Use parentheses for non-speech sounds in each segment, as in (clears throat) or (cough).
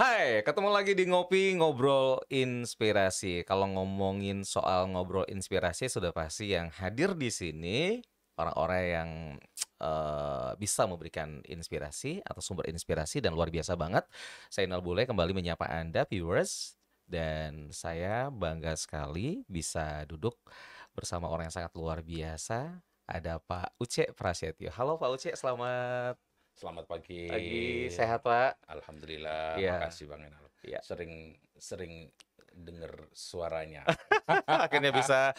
Hai, ketemu lagi di Ngopi Ngobrol Inspirasi. Kalau ngomongin soal ngobrol inspirasi sudah pasti yang hadir di sini orang-orang yang uh, bisa memberikan inspirasi atau sumber inspirasi dan luar biasa banget. Saya Inal Bule kembali menyapa Anda viewers dan saya bangga sekali bisa duduk bersama orang yang sangat luar biasa. Ada Pak Uce Prasetyo. Halo Pak Uce, selamat Selamat pagi. Pagi, sehat Pak. Alhamdulillah. Ya. Makasih Bang Enal. Ya. Sering sering dengar suaranya. (laughs) Akhirnya bisa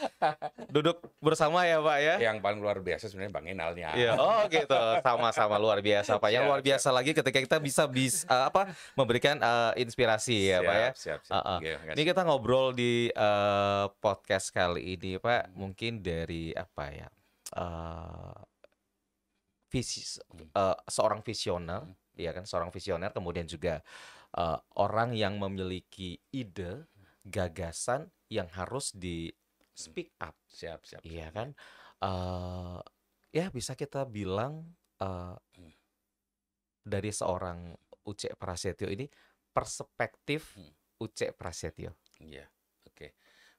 duduk bersama ya Pak ya. Yang paling luar biasa sebenarnya Bang Enalnya. Ya, oh gitu. Sama-sama luar biasa Pak. Yang luar biasa siap. lagi ketika kita bisa bis, uh, apa memberikan uh, inspirasi ya siap, Pak ya. Siap, siap. Uh -uh. Okay, ini kita ngobrol di uh, podcast kali ini Pak, mungkin dari apa ya? Uh, visi uh, eh, seorang visioner, hmm. ya kan seorang visioner kemudian juga uh, orang yang memiliki ide, gagasan yang harus di hmm. speak up. Siap, siap. Iya kan? Uh, ya bisa kita bilang uh, hmm. dari seorang Uce Prasetyo ini perspektif hmm. Uce Prasetyo. Iya. Oke. Okay.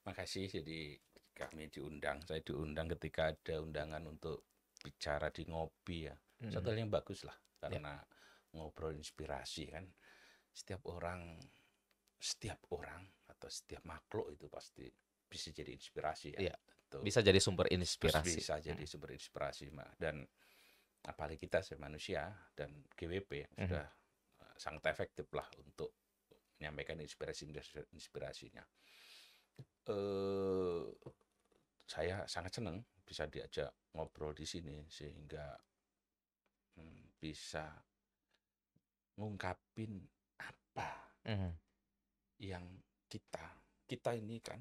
Makasih jadi kami diundang. Saya diundang ketika ada undangan untuk bicara di ngopi ya -hmm. satu hal yang bagus lah karena yeah. ngobrol inspirasi kan setiap orang setiap orang atau setiap makhluk itu pasti bisa jadi inspirasi ya. ya tentu. Bisa jadi sumber inspirasi. Bisa jadi hmm. sumber inspirasi mah dan apalagi kita sebagai manusia dan GWP yang hmm. sudah eh, sangat efektif lah untuk menyampaikan inspirasi inspirasinya. Eh saya sangat senang bisa diajak ngobrol di sini sehingga hmm, bisa ngungkapin apa uh mhm. -huh. yang kita kita ini kan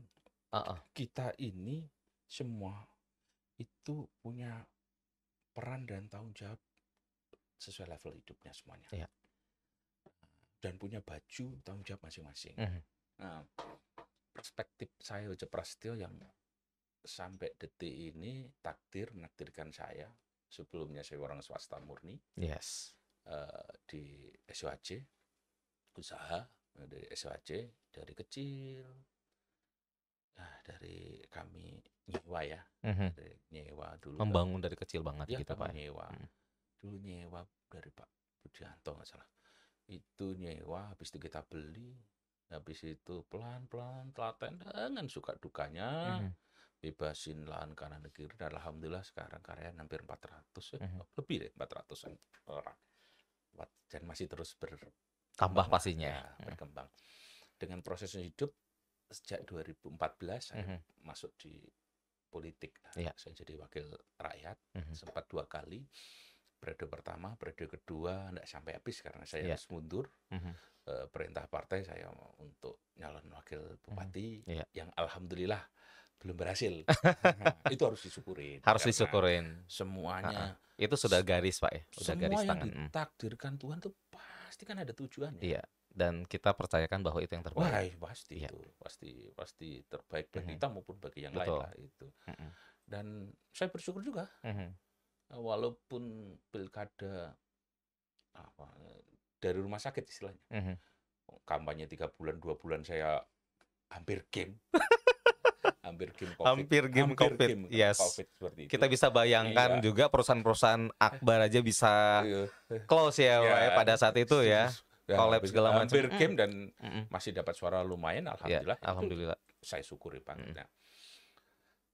uh -uh. kita ini semua itu punya peran dan tanggung jawab sesuai level hidupnya semuanya yeah. dan punya baju tanggung jawab masing-masing. uh mhm. -huh. Nah, perspektif saya Ojo Prasetyo yang sampai detik ini takdir menakdirkan saya sebelumnya saya orang swasta murni yes uh, di SOHC usaha eh, dari SOHC dari kecil nah, dari kami nyewa ya mm-hmm. dari nyewa dulu membangun dari kecil banget iya, gitu, ya, gitu pak nyewa mm. dulu nyewa dari Pak Budianto nggak salah itu nyewa habis itu kita beli habis itu pelan pelan telaten dengan suka dukanya mm-hmm bebasin lahan kanan dan kiri dan alhamdulillah sekarang karya hampir 400 ya mhm. lebih deh 400 orang dan masih terus bertambah pastinya ya, berkembang mm berkembang dengan proses hidup sejak 2014 saya -hmm. saya masuk di politik yeah. Iya. saya jadi wakil rakyat mm -hmm. sempat dua kali periode pertama periode kedua tidak sampai habis karena saya yeah. harus mundur -hmm. e, perintah partai saya untuk nyalon wakil bupati mm -hmm. yang alhamdulillah belum berhasil. (laughs) Nah, itu harus disyukurin. Harus ya kan? disyukurin. Semuanya. Uh -huh. Itu sudah garis pak ya. Sudah semua garis yang hmm. ditakdirkan Tuhan tuh pasti kan ada tujuannya. Iya. Dan kita percayakan bahwa itu yang terbaik. Wah, pasti iya. itu pasti pasti terbaik bagi uh mhm. -huh. kita maupun bagi yang Betul. lain lah itu. Uh mhm. -huh. Dan saya bersyukur juga, Uh mhm. eh, -huh. walaupun pilkada apa dari rumah sakit istilahnya, Uh -huh. kampanye tiga bulan dua bulan saya hampir game. (laughs) hampir game covid. Hampir game hampir covid. Game yes. COVID seperti itu. Kita bisa bayangkan iya. juga perusahaan-perusahaan akbar aja bisa iya. close ya, ya iya. pada saat itu ya. ya Collab segala macam. Hampir game dan mm. masih dapat suara lumayan iya, alhamdulillah. Ya, alhamdulillah. Saya syukuri banget. Mm. Nah,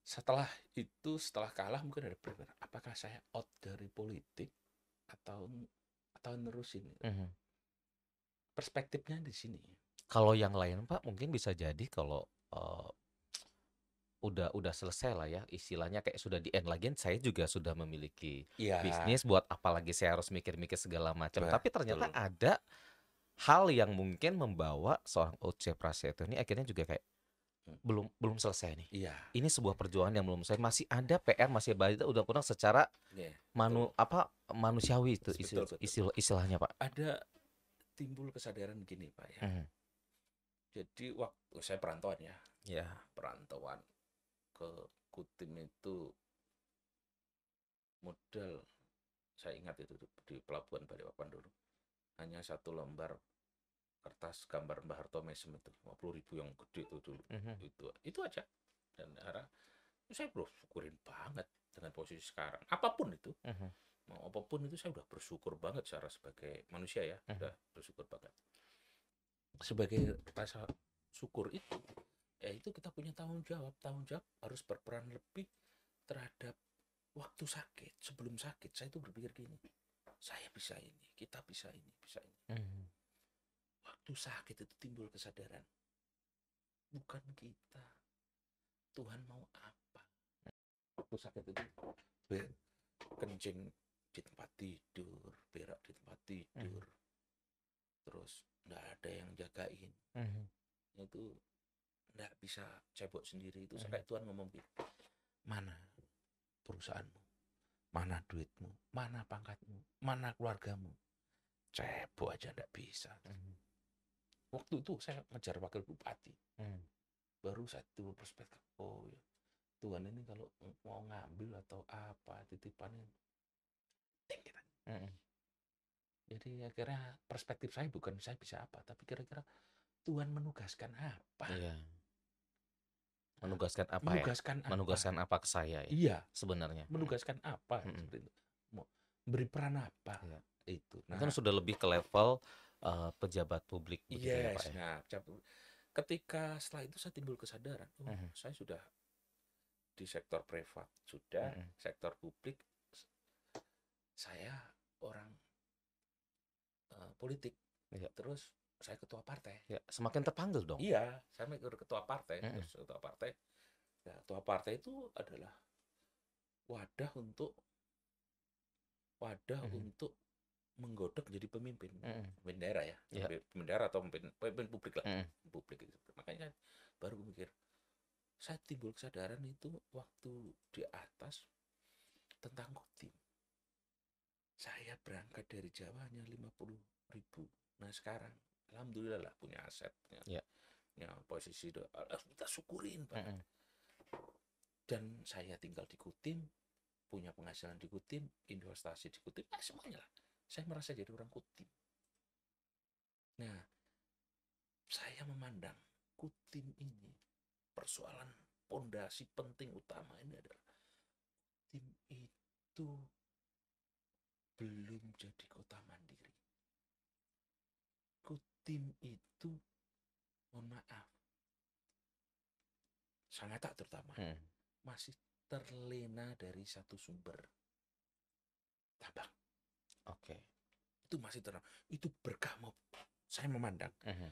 setelah itu setelah kalah mungkin ada pertanyaan apakah saya out dari politik atau atau nerusin mm -hmm. perspektifnya di sini kalau yang lain pak mungkin bisa jadi kalau uh, udah udah selesai lah ya istilahnya kayak sudah di end lagi saya juga sudah memiliki ya. bisnis buat apalagi saya harus mikir-mikir segala macam tapi ternyata betul. ada hal yang mungkin membawa seorang OC Prasetyo ini akhirnya juga kayak hmm. belum belum selesai nih. ya. Ini sebuah perjuangan yang belum selesai. Masih ada PR, masih banyak udah kurang secara ya. manu betul. apa manusiawi itu istilah, istilah istilahnya pak. Ada timbul kesadaran gini pak ya. hmm. Jadi waktu saya perantauan ya. Ya. Perantauan ke Kutim itu modal saya ingat itu di pelabuhan Balikpapan dulu hanya satu lembar kertas gambar Mbah Harto Mesem itu 50 ribu yang gede itu dulu mm -hmm. itu itu aja dan arah saya syukurin banget dengan posisi sekarang apapun itu mm -hmm. mau apapun itu saya udah bersyukur banget secara sebagai manusia ya mm -hmm. udah bersyukur banget sebagai rasa syukur itu ya itu kita punya tanggung jawab tanggung jawab harus berperan lebih terhadap waktu sakit sebelum sakit saya itu berpikir gini saya bisa ini kita bisa ini bisa ini mm. waktu sakit itu timbul kesadaran bukan kita Tuhan mau apa waktu sakit itu ber kencing di tempat tidur berak di tempat tidur mm. terus nggak ada yang jagain mm. itu nggak bisa cebok sendiri itu hmm. sampai Tuhan ngomong gitu mana perusahaanmu mana duitmu mana pangkatmu mana keluargamu cebok aja nggak bisa hmm. waktu itu saya ngejar wakil bupati hmm. baru saya perspektif oh ya Tuhan ini kalau mau ngambil atau apa titipan tinggi hmm. jadi akhirnya perspektif saya bukan saya bisa apa tapi kira-kira Tuhan menugaskan apa yeah menugaskan apa ya? menugaskan ya? apa? menugaskan apa ke saya ya iya sebenarnya menugaskan apa mm -hmm. seperti itu beri peran apa ya. itu nah, kan sudah lebih ke level uh, pejabat publik ya, yes, ya, Pak, ya? nah ketika setelah itu saya timbul kesadaran oh, mm -hmm. saya sudah di sektor privat sudah mm -hmm. sektor publik saya orang uh, politik ya. terus saya ketua partai. Ya, semakin terpanggil dong. Iya, saya mikir ketua partai, mm ketua partai. Ya, ketua partai itu adalah wadah untuk wadah mm untuk menggodok jadi pemimpin, mm pemimpin daerah ya, yeah. Ya. pemimpin daerah atau pemimpin, pemimpin publik lah, mm publik. Gitu. Makanya baru mikir, saya timbul kesadaran itu waktu di atas tentang kodim. Saya berangkat dari Jawa hanya lima puluh ribu. Nah sekarang alhamdulillah lah punya aset ya, ya posisi itu harus eh, eh, kita syukurin banget mm -hmm. dan saya tinggal di Kutim punya penghasilan di Kutim investasi di Kutim nah, semuanya lah saya merasa jadi orang Kutim nah saya memandang Kutim ini persoalan pondasi penting utama ini adalah tim itu belum jadi kota mandiri tim itu mohon maaf saya tak terutama hmm. masih terlena dari satu sumber tabang oke okay. itu masih terlena itu berkah mau saya memandang uh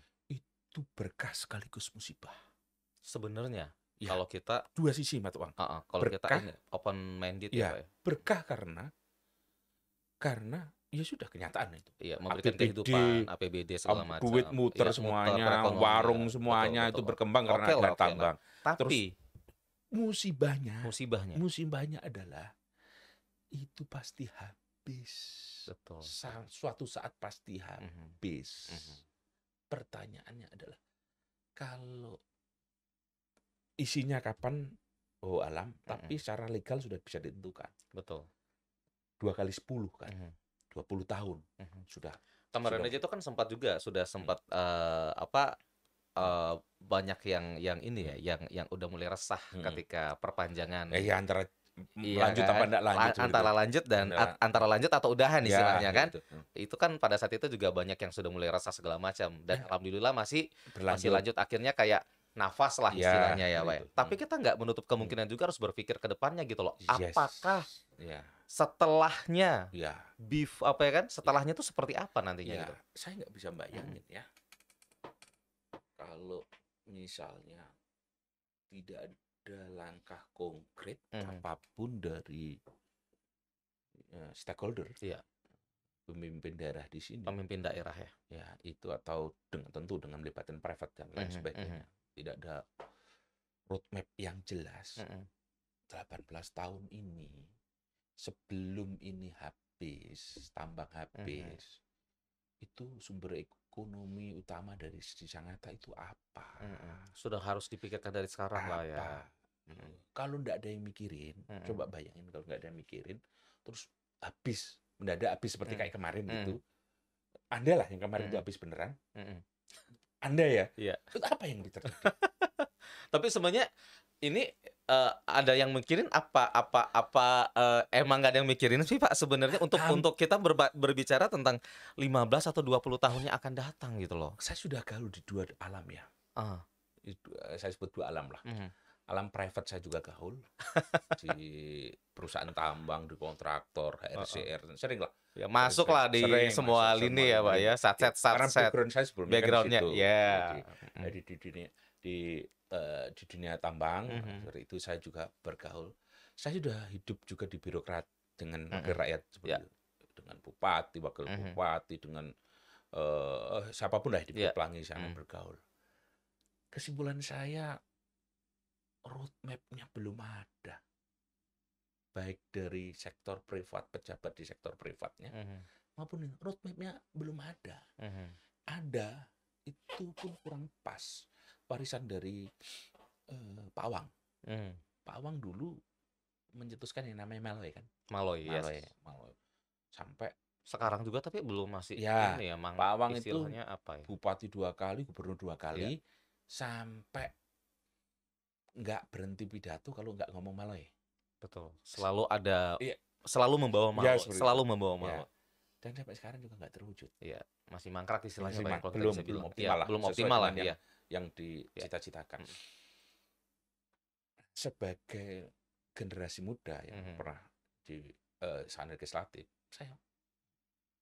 itu berkah sekaligus musibah sebenarnya ya, kalau kita dua sisi mata uang. Uh -uh, kalau berkah, kita open minded ya, gitu ya berkah karena karena ya sudah kenyataan itu. Iya, memberikan APBD, kehidupan APBD segala macam. Duit iya, muter ya, semuanya, muter, warung semuanya betul, betul, itu berkembang okay karena ada tambang. Tapi Terus, musibahnya, musibahnya, musibahnya adalah itu pasti habis. Betul. Sa suatu saat pasti mhm. habis. Mm -hmm. Pertanyaannya adalah kalau isinya kapan? Oh alam, mm -hmm. tapi mhm. secara legal sudah bisa ditentukan. Betul. Dua kali sepuluh kan. Mm -hmm 20 tahun mm-hmm. sudah. Kemarin aja itu kan sempat juga sudah hmm. sempat mm-hmm. uh, apa uh, banyak yang yang ini ya yang yang udah mulai resah mm-hmm. ketika perpanjangan. Iya ya antara Iya, lanjut kan? apa enggak lanjut antara gitu. lanjut dan nah. antara lanjut atau udahan ya, istilahnya kan gitu. Hmm. itu kan pada saat itu juga banyak yang sudah mulai resah segala macam dan ya. alhamdulillah masih Berlanjut. masih lanjut akhirnya kayak nafas lah iya, istilahnya ya, ya Pak. Tapi hmm. kita nggak menutup kemungkinan juga harus berpikir ke depannya gitu loh. Yes. Apakah ya. setelahnya ya. beef apa ya kan? Setelahnya ya. tuh seperti apa nantinya ya. gitu? Saya nggak bisa bayangin hmm. ya. Kalau misalnya tidak ada langkah konkret hmm. apapun dari uh, stakeholder. ya. pemimpin daerah di sini. Pemimpin daerah ya. Ya, itu atau dengan tentu dengan melibatkan private dan lain mm -hmm, sebagainya. -hmm tidak ada roadmap yang jelas. Mm -hmm. 18 tahun ini sebelum ini habis, tambang habis. Mm -hmm. Itu sumber ekonomi utama dari Sri itu apa? Mm -hmm. Sudah harus dipikirkan dari sekarang apa? lah ya. Mm -hmm. Kalau tidak ada yang mikirin, mm -hmm. coba bayangin kalau nggak ada yang mikirin, terus habis mendadak habis seperti mm -hmm. kayak kemarin mm -hmm. itu. andalah yang kemarin mm -hmm. itu habis beneran. Mm -hmm. Anda ya. Iya. Itu apa yang diterima? (laughs) Tapi semuanya ini uh, ada yang mikirin apa apa apa uh, emang gak ada yang mikirin sih Pak sebenarnya untuk um, untuk kita berba, berbicara tentang 15 atau 20 tahunnya akan datang gitu loh. Saya sudah galau di dua alam ya. Uh. Itu, eh, saya sebut dua alam lah. Uh-huh alam private saya juga gaul di (laughs) perusahaan tambang di kontraktor HRCR uh -uh. sering lah ya masuk lah di sering, semua masuk lini semua ya pak ya satset ya, satset karena background saya sebelumnya kan backgroundnya kan ya yeah. jadi, jadi eh, di dunia di uh, di dunia tambang uh mm-hmm. -huh. itu saya juga bergaul saya sudah hidup juga di birokrat dengan uh -huh. rakyat seperti yeah. dengan bupati wakil uh mm-hmm. -huh. bupati dengan uh, siapapun lah di yeah. pelangi saya uh -huh. bergaul kesimpulan saya roadmapnya belum ada baik dari sektor privat pejabat di sektor privatnya uh mhm. -huh. maupun roadmapnya belum ada uh mhm. -huh. ada itu pun kurang pas warisan dari uh, eh, Pawang uh mhm. -huh. Pawang dulu mencetuskan yang namanya Maloy kan Maloy. Maloy. yes. Maloy. sampai sekarang juga tapi belum masih ya, ini ya Mang Pawang itu apa ya? bupati dua kali gubernur dua kali ya. sampai nggak berhenti pidato kalau nggak ngomong malai. Betul. Selalu ada iya. selalu membawa maloi, ya, selalu itu. membawa iya. maloi. Ya. Dan sampai sekarang juga nggak terwujud. Iya, masih mangkrak istilahnya masih belum belum optimal ya, lah. Belum optimal lah yang, ya. yang iya. dicita-citakan. Mm. Sebagai generasi muda yang mm -hmm. pernah di uh, eh, sana legislatif, saya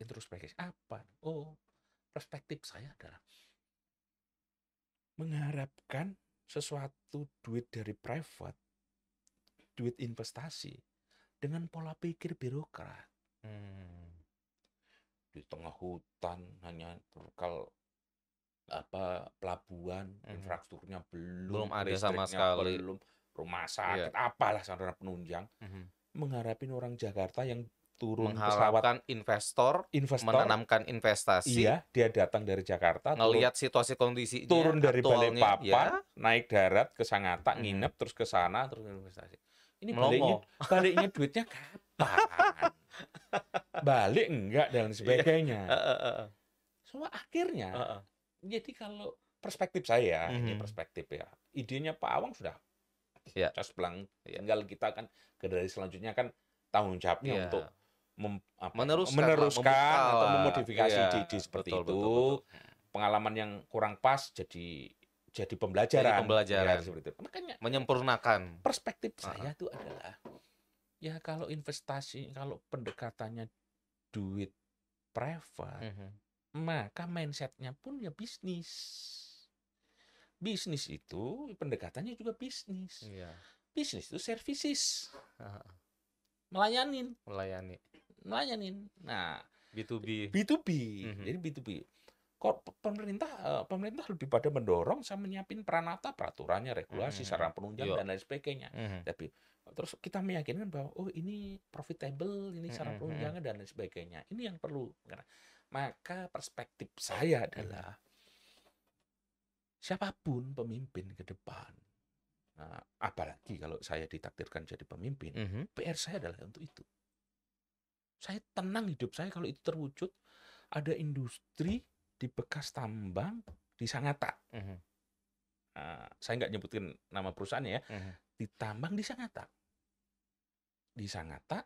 introspeksi apa? Oh, perspektif saya adalah mengharapkan sesuatu duit dari private, duit investasi dengan pola pikir birokrat. Hmm. Di tengah hutan hanya berkal apa pelabuhan, hmm. infrastrukturnya belum, belum ada sama sekali, belum rumah iya. sakit, yeah. apalah sarana penunjang. Hmm. Mengharapin orang Jakarta yang turun pesawat investor, investor menanamkan investasi. Iya, dia datang dari Jakarta, ngelihat situasi kondisi turun dari Balikpapan, ya. naik darat ke Sangatta, hmm. nginep terus ke sana terus investasi. Ini baliknya, baliknya duitnya kapan? (laughs) Balik enggak dan iya. sebagainya. semua So akhirnya jadi kalau perspektif saya, -hmm. ini mm-hmm. perspektif ya. Idenya Pak Awang sudah ya. Yeah. Cas pelang, tinggal kita kan ke dari selanjutnya kan tanggung jawabnya yeah. untuk mem, apa, meneruskan, meneruskan membuka, atau memodifikasi iya, ide-ide seperti betul, itu. Betul, betul, betul. Pengalaman yang kurang pas jadi jadi pembelajaran. Jadi pembelajaran ya, seperti itu. Makanya menyempurnakan. Perspektif uh-huh. saya itu adalah ya kalau investasi, kalau pendekatannya duit private, uh-huh. maka mindsetnya pun ya bisnis. Bisnis itu pendekatannya juga bisnis. Iya. Bisnis itu services. Uh-huh. Melayanin. Melayani melayanin. Nah, B2B. B2B. Mm-hmm. Jadi B2B. Kok pemerintah eh, pemerintah lebih pada mendorong sama menyiapin pranata peraturannya, regulasi, mm-hmm. sarana penunjang Yo. Iya. dan lain sebagainya. Mm-hmm. Tapi terus kita meyakinkan bahwa oh ini profitable, ini mhm, sarana mm-hmm. penunjangnya dan lain sebagainya. Ini yang perlu. Maka perspektif saya mhm. adalah siapapun pemimpin ke depan Nah, apalagi kalau saya ditakdirkan jadi pemimpin, mm -hmm. PR saya adalah untuk itu. Saya tenang hidup saya kalau itu terwujud. Ada industri di bekas tambang di Sangatta. Uh mhm. nah, -huh. uh, saya nggak nyebutin nama perusahaannya ya. Uh mhm. -huh. tambang di Sangatta. Di Sangatta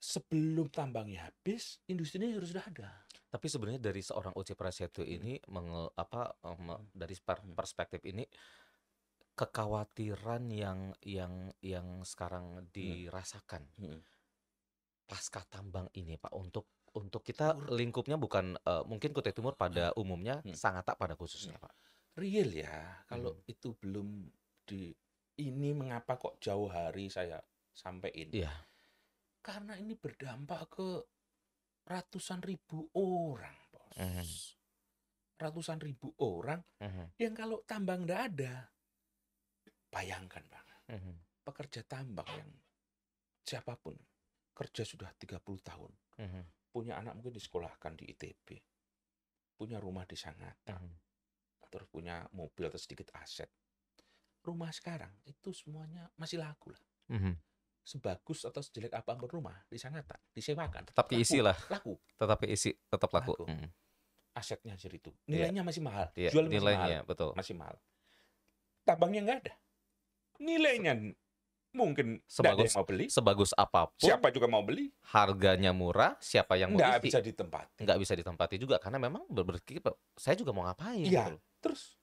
sebelum tambangnya habis, industri ini harus sudah ada. Tapi sebenarnya dari seorang Uci Prasetyo hmm. ini eh, hmm. apa dari hmm. perspektif ini kekhawatiran yang yang yang sekarang hmm. dirasakan. Hmm. Hmm pasca tambang ini Pak untuk untuk kita lingkupnya bukan uh, mungkin Kutai Timur hmm. pada umumnya hmm. sangat tak pada khususnya hmm. Pak. Real ya kalau hmm. itu belum di ini mengapa kok jauh hari saya sampaikan. Iya. Karena ini berdampak ke ratusan ribu orang, Bos. Mm -hmm. Ratusan ribu orang mm -hmm. yang kalau tambang ndak ada bayangkan, Bang. Mm -hmm. Pekerja tambang yang siapapun kerja sudah 30 tahun. Uh mhm. -huh. Punya anak mungkin disekolahkan di ITB. Punya rumah di Sangatta. Uh mhm. -huh. Terus punya mobil atau sedikit aset. Rumah sekarang itu semuanya masih laku lah. Uh mhm. -huh. Sebagus atau sejelek pun rumah di Sangatta disewakan. Tetap laku, diisi lah. Laku. Tetap diisi, tetap laku. laku. -hmm. Asetnya jadi itu. Iya. Nilainya yeah. masih mahal. Yeah. Jual masih nilainya, mahal. Betul. Masih mahal. Tabangnya nggak ada. Nilainya mungkin sebagus mau beli sebagus apapun siapa juga mau beli harganya murah siapa yang nggak bisa ditempati nggak bisa ditempati juga karena memang berpikir saya juga mau ngapain iya gitu. terus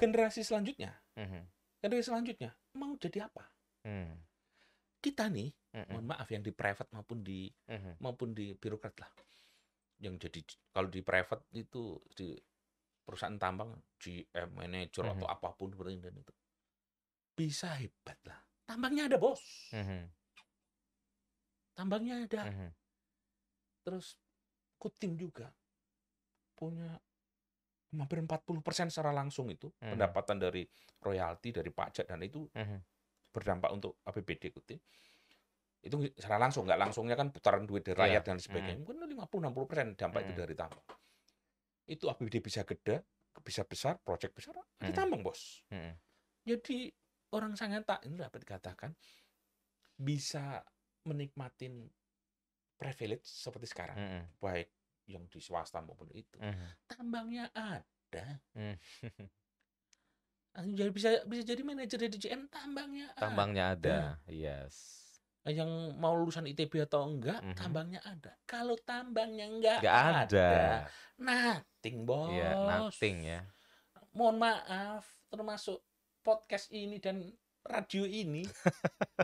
generasi selanjutnya hmm generasi selanjutnya mau jadi apa mm. kita nih hmm mohon maaf yang di private maupun di hmm maupun di birokrat lah yang jadi kalau di private itu di perusahaan tambang GM manager mm-hmm. atau apapun dan itu bisa hebat lah tambangnya ada bos mm-hmm. tambangnya ada mm-hmm. terus Kutim juga punya hampir 40% secara langsung itu mm-hmm. pendapatan dari royalti dari pajak dan itu mm-hmm. berdampak untuk APBD Kutim itu secara langsung nggak langsungnya kan putaran duit dari rakyat yeah. dan sebagainya mm. mungkin 50-60 persen dampak mm. itu mhm. dari tambang itu APBD bisa gede bisa besar proyek besar mm. di mhm. tambang bos mm. jadi orang sangat tak ini dapat dikatakan bisa menikmati privilege seperti sekarang, mm -hmm. baik yang di swasta maupun itu. Mm -hmm. Tambangnya ada. Mm -hmm. (laughs) Jadi bisa bisa jadi manajer di JM tambangnya tambangnya ada. Iya. Yes. Nah, yang mau lulusan ITB atau enggak, mm -hmm. tambangnya ada. Kalau tambangnya enggak, enggak ada. ada. Nothing, iya, bos. Yeah, nothing ya. Mohon maaf, termasuk podcast ini dan radio ini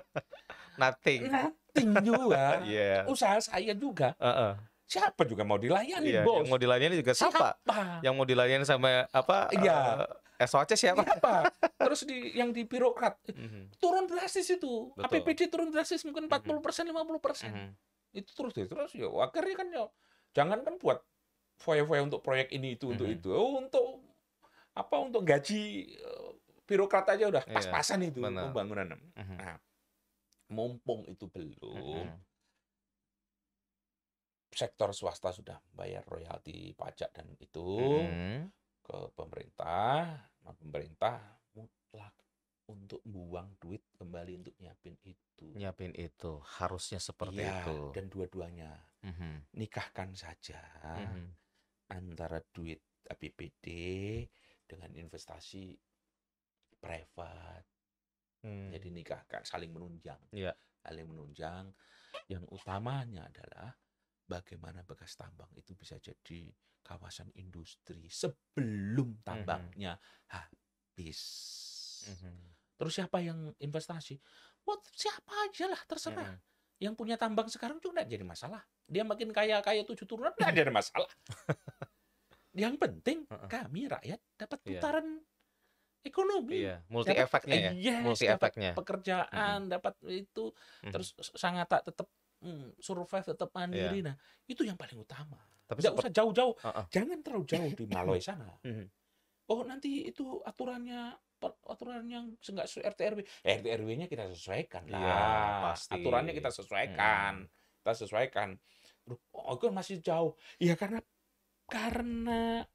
(laughs) nothing nothing juga (laughs) yeah. usaha saya juga uh -uh siapa juga mau dilayani yeah, bos yang mau dilayani juga siapa? siapa yang mau dilayani sama apa iya uh, eh, SOC siapa siapa (laughs) terus di yang di birokrat mm-hmm. turun drastis itu Betul. APBD turun drastis mungkin 40 mhm. persen lima puluh persen mhm. itu terus deh terus ya akhirnya kan ya jangan kan buat foya-foya untuk proyek ini itu mm untuk mm-hmm. itu oh, untuk apa untuk gaji eh, birokrat aja udah iya, pas-pasan itu bener. pembangunan. Uh mhm. -huh. Nah, mumpung itu belum, uh mhm. -huh. sektor swasta sudah bayar royalti pajak dan itu uh mhm. -huh. ke pemerintah, nah, pemerintah mutlak untuk buang duit kembali untuk nyiapin itu. Nyiapin itu harusnya seperti ya, itu. Dan dua-duanya uh -huh. nikahkan saja uh -huh. antara duit APBD dengan investasi privat. Hmm. Jadi nikah saling menunjang. Yeah. Saling menunjang. Yang utamanya adalah bagaimana bekas tambang itu bisa jadi kawasan industri sebelum hmm. tambangnya -hmm. habis. -hmm. Terus siapa yang investasi? What siapa aja lah terserah. -hmm. Yang punya tambang sekarang juga tidak jadi masalah. Dia makin kaya kaya tujuh turunan tidak ada masalah. (laughs) yang penting kami rakyat dapat iya. putaran yeah ekonomi iya, multi efeknya ya yes, iya, multi efeknya pekerjaan hmm. dapat itu hmm. terus sangat tak tetap mm, survive tetap mandiri yeah. nah itu yang paling utama tapi nggak usah jauh-jauh uh -uh. jangan terlalu jauh di (laughs) Maloi sana oh nanti itu aturannya aturan yang enggak RT RW eh, RT RW-nya kita sesuaikan lah ya, pasti. aturannya kita sesuaikan hmm. kita sesuaikan oh itu masih jauh ya karena karena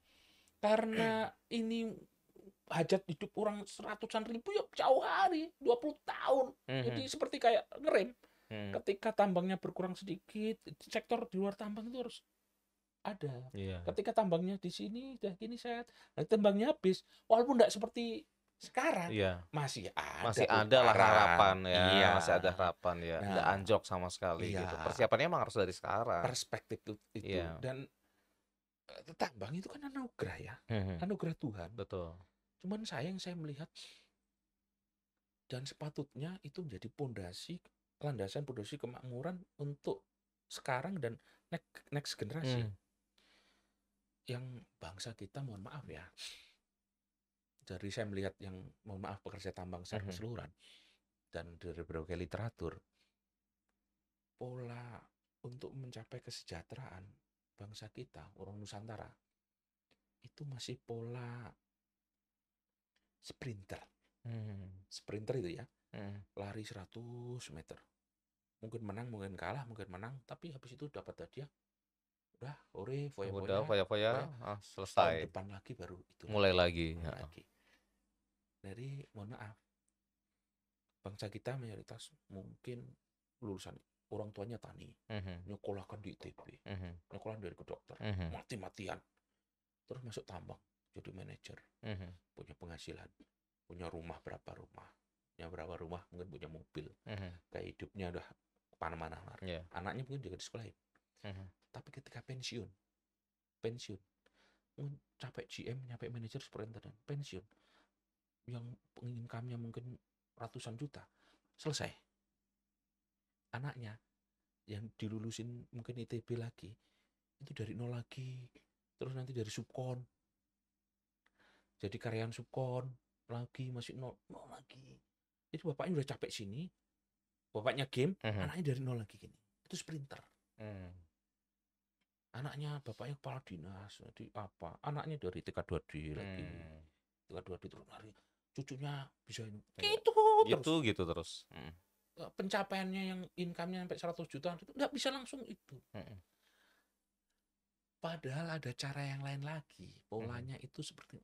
karena (clears throat) ini hajat hidup orang seratusan ribu ya jauh hari 20 tahun mm-hmm. jadi seperti kayak ngerem mm. ketika tambangnya berkurang sedikit sektor di luar tambang itu harus ada yeah. ketika tambangnya di sini udah gini saya nah, tambangnya habis walaupun tidak seperti sekarang yeah. masih ada masih ada lah harapan ya iya. masih ada harapan ya nah, anjok sama sekali yeah. gitu persiapannya emang harus dari sekarang perspektif itu, itu. Iya. dan eh, tambang itu kan anugerah ya mm-hmm. anugerah Tuhan betul Cuman sayang saya melihat dan sepatutnya itu menjadi pondasi landasan pondasi kemakmuran untuk sekarang dan next, next generasi. Hmm. Yang bangsa kita mohon maaf ya. Dari saya melihat yang mohon maaf pekerja tambang secara hmm. dan dari berbagai literatur pola untuk mencapai kesejahteraan bangsa kita, orang Nusantara itu masih pola sprinter. Hmm. Sprinter itu ya. Hmm. Lari 100 meter. Mungkin menang, mungkin kalah, mungkin menang, tapi habis itu dapat hadiah. Udah, ore, foya-foya. Udah, foya-foya, foya. ah, selesai. Tahun depan lagi baru itu. Mulai lagi. Mulai Ya. lagi. Dari, mohon maaf, bangsa kita mayoritas mungkin lulusan orang tuanya tani, mm -hmm. nyekolahkan di ITB, mm -hmm. nyekolahkan dari ke dokter, mm -hmm. mati-matian, terus masuk tambang, jadi manajer, uh-huh. Mhm. punya penghasilan, punya rumah berapa rumah, punya berapa rumah mungkin punya mobil, uh-huh. kayak hidupnya udah mana-mana, yeah. Iya. anaknya mungkin juga di sekolah. uh-huh. Tapi ketika pensiun, pensiun, capek GM, capek manajer, superintenden, pensiun, yang income-nya mungkin ratusan juta, selesai. Anaknya yang dilulusin mungkin ITB lagi, itu dari nol lagi, terus nanti dari subkon, jadi karyawan sukon lagi masih nol nol lagi itu bapaknya udah capek sini bapaknya game uh mhm. -huh. anaknya dari nol lagi gini itu sprinter uh. anaknya bapaknya kepala dinas jadi apa anaknya dari tk dua d lagi hmm. TK2D terus lari cucunya bisa ini iya. gitu, gitu gitu terus. gitu terus uh. pencapaiannya yang income-nya sampai 100 juta itu nggak bisa langsung itu uh. Padahal ada cara yang lain lagi. Polanya hmm. itu seperti